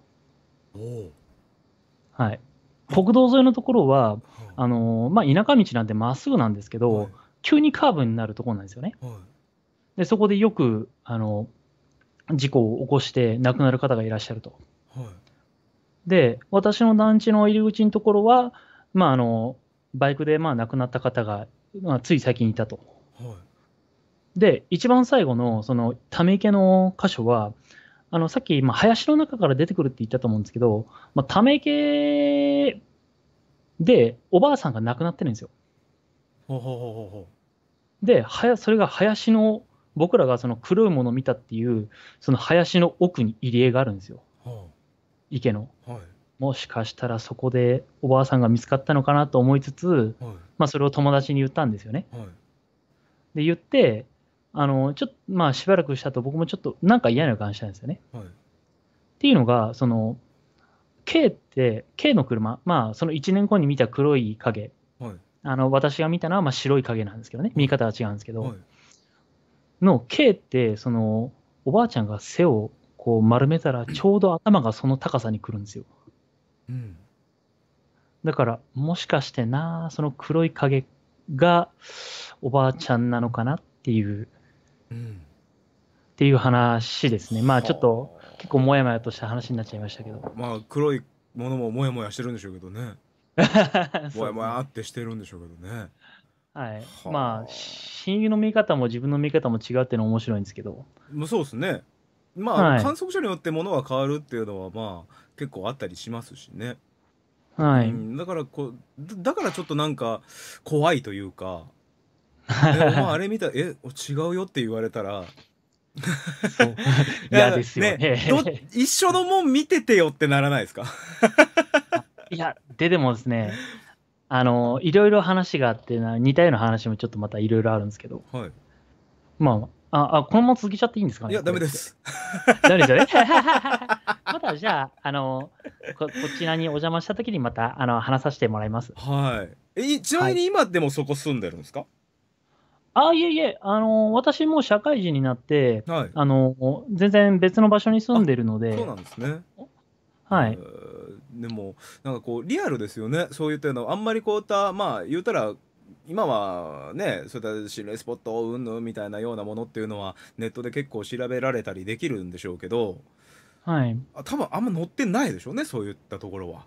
はい、国道沿いのところは、あのまあ、田舎道なんでまっすぐなんですけど、はい、急にカーブになるところなんですよね。はい、でそこでよくあの事故を起こして亡くなる方がいらっしゃると。で私の団地の入り口のところは、まあ、あのバイクでまあ亡くなった方が、まあ、つい最近いたと。で、一番最後の、その、ため池の箇所は、あの、さっき、まあ、林の中から出てくるって言ったと思うんですけど、まあ、ため池で、おばあさんが亡くなってるんですよ。ほうほうほうほうで、はや、それが林の、僕らがその狂うものを見たっていう、その林の奥に入り江があるんですよ。はあ、池の、はい。もしかしたらそこでおばあさんが見つかったのかなと思いつつ、はい、まあそれを友達に言ったんですよね。はい、で、言って、あの、ちょっと、まあ、しばらくしたと僕もちょっと、なんか嫌な感じなんですよね。はい、っていうのが、その、K って、K の車、まあ、その1年後に見た黒い影、はい、あの私が見たのはまあ白い影なんですけどね、見方は違うんですけど、はい、の K って、その、おばあちゃんが背をこう丸めたら、ちょうど頭がその高さに来るんですよ。うん、だから、もしかしてな、その黒い影がおばあちゃんなのかなっていうっていう話ですね。まあちょっと結構もやもやとした話になっちゃいましたけど。まあ黒いものももやもやしてるんでしょうけどね。もやもやってしてるんでしょうけどね。はい、はまあ親友の見方も自分の見方も違うっていうの面白いんですけどそうですねまあ、はい、観測所によってものは変わるっていうのはまあ結構あったりしますしねはい、うん、だからこだからちょっとなんか怖いというかお前 あれ見たえ違うよって言われたら 嫌ですよねねど一緒のもん見ててよってならないですか いやででもですねあのいろいろ話があってな似たような話もちょっとまたいろいろあるんですけど、はい、まあああこのまま続けちゃっていいんですかねいやダメですダメですよねまたじゃああのここちらにお邪魔した時にまたあの話させてもらいますはいえちなみに今でもそこ住んでるんですか、はいああ、いえいえ、あのー、私も社会人になって、はい。あのー、全然別の場所に住んでるので、そうなんですね。はい。でもなんかこうリアルですよねそういったのあんまりこういったまあ言うたら今はねそういった心霊スポットうんぬんみたいなようなものっていうのはネットで結構調べられたりできるんでしょうけどはい。あ多分あんま載ってないでしょうねそういったところは。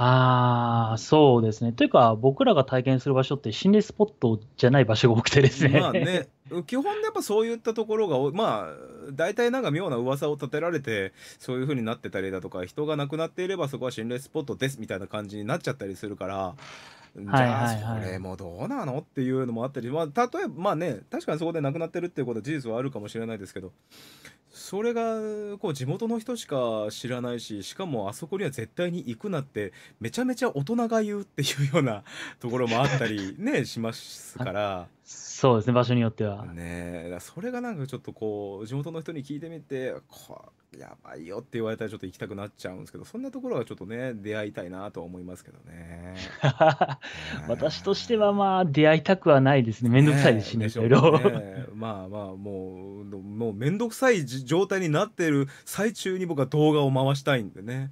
ああ、そうですね。というか、僕らが体験する場所って心霊スポットじゃない場所が多くてですね。まあね、基本やっぱそういったところが、まあ、大体なんか妙な噂を立てられて、そういう風になってたりだとか、人が亡くなっていればそこは心霊スポットですみたいな感じになっちゃったりするから、じゃあそれもどうなのっていうのもあったり、まあ、例えばまあね確かにそこで亡くなってるっていうことは事実はあるかもしれないですけどそれがこう地元の人しか知らないししかもあそこには絶対に行くなってめちゃめちゃ大人が言うっていうような ところもあったりねしますから。そうですね場所によっては。ねそれがなんかちょっとこう地元の人に聞いてみてこやばいよって言われたらちょっと行きたくなっちゃうんですけど、そんなところはちょっとね、出会いたいなとは思いますけどね。私としてはまあ、出会いたくはないですね。めんどくさいですしね、いろいろ。まあまあ、もう、もうめんどくさい状態になってる最中に僕は動画を回したいんでね。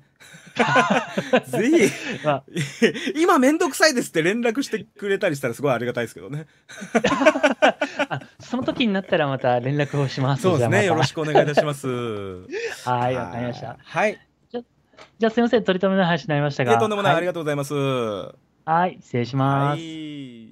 ぜひ、まあ、今めんどくさいですって連絡してくれたりしたらすごいありがたいですけどね。その時になったらまた連絡をします。そうですね。よろしくお願いいたします。はい、わかりました。はい。じゃあすみません、取り留めの話になりましたが。とんでもない、はい、ありがとうございます。はい、失礼します。はい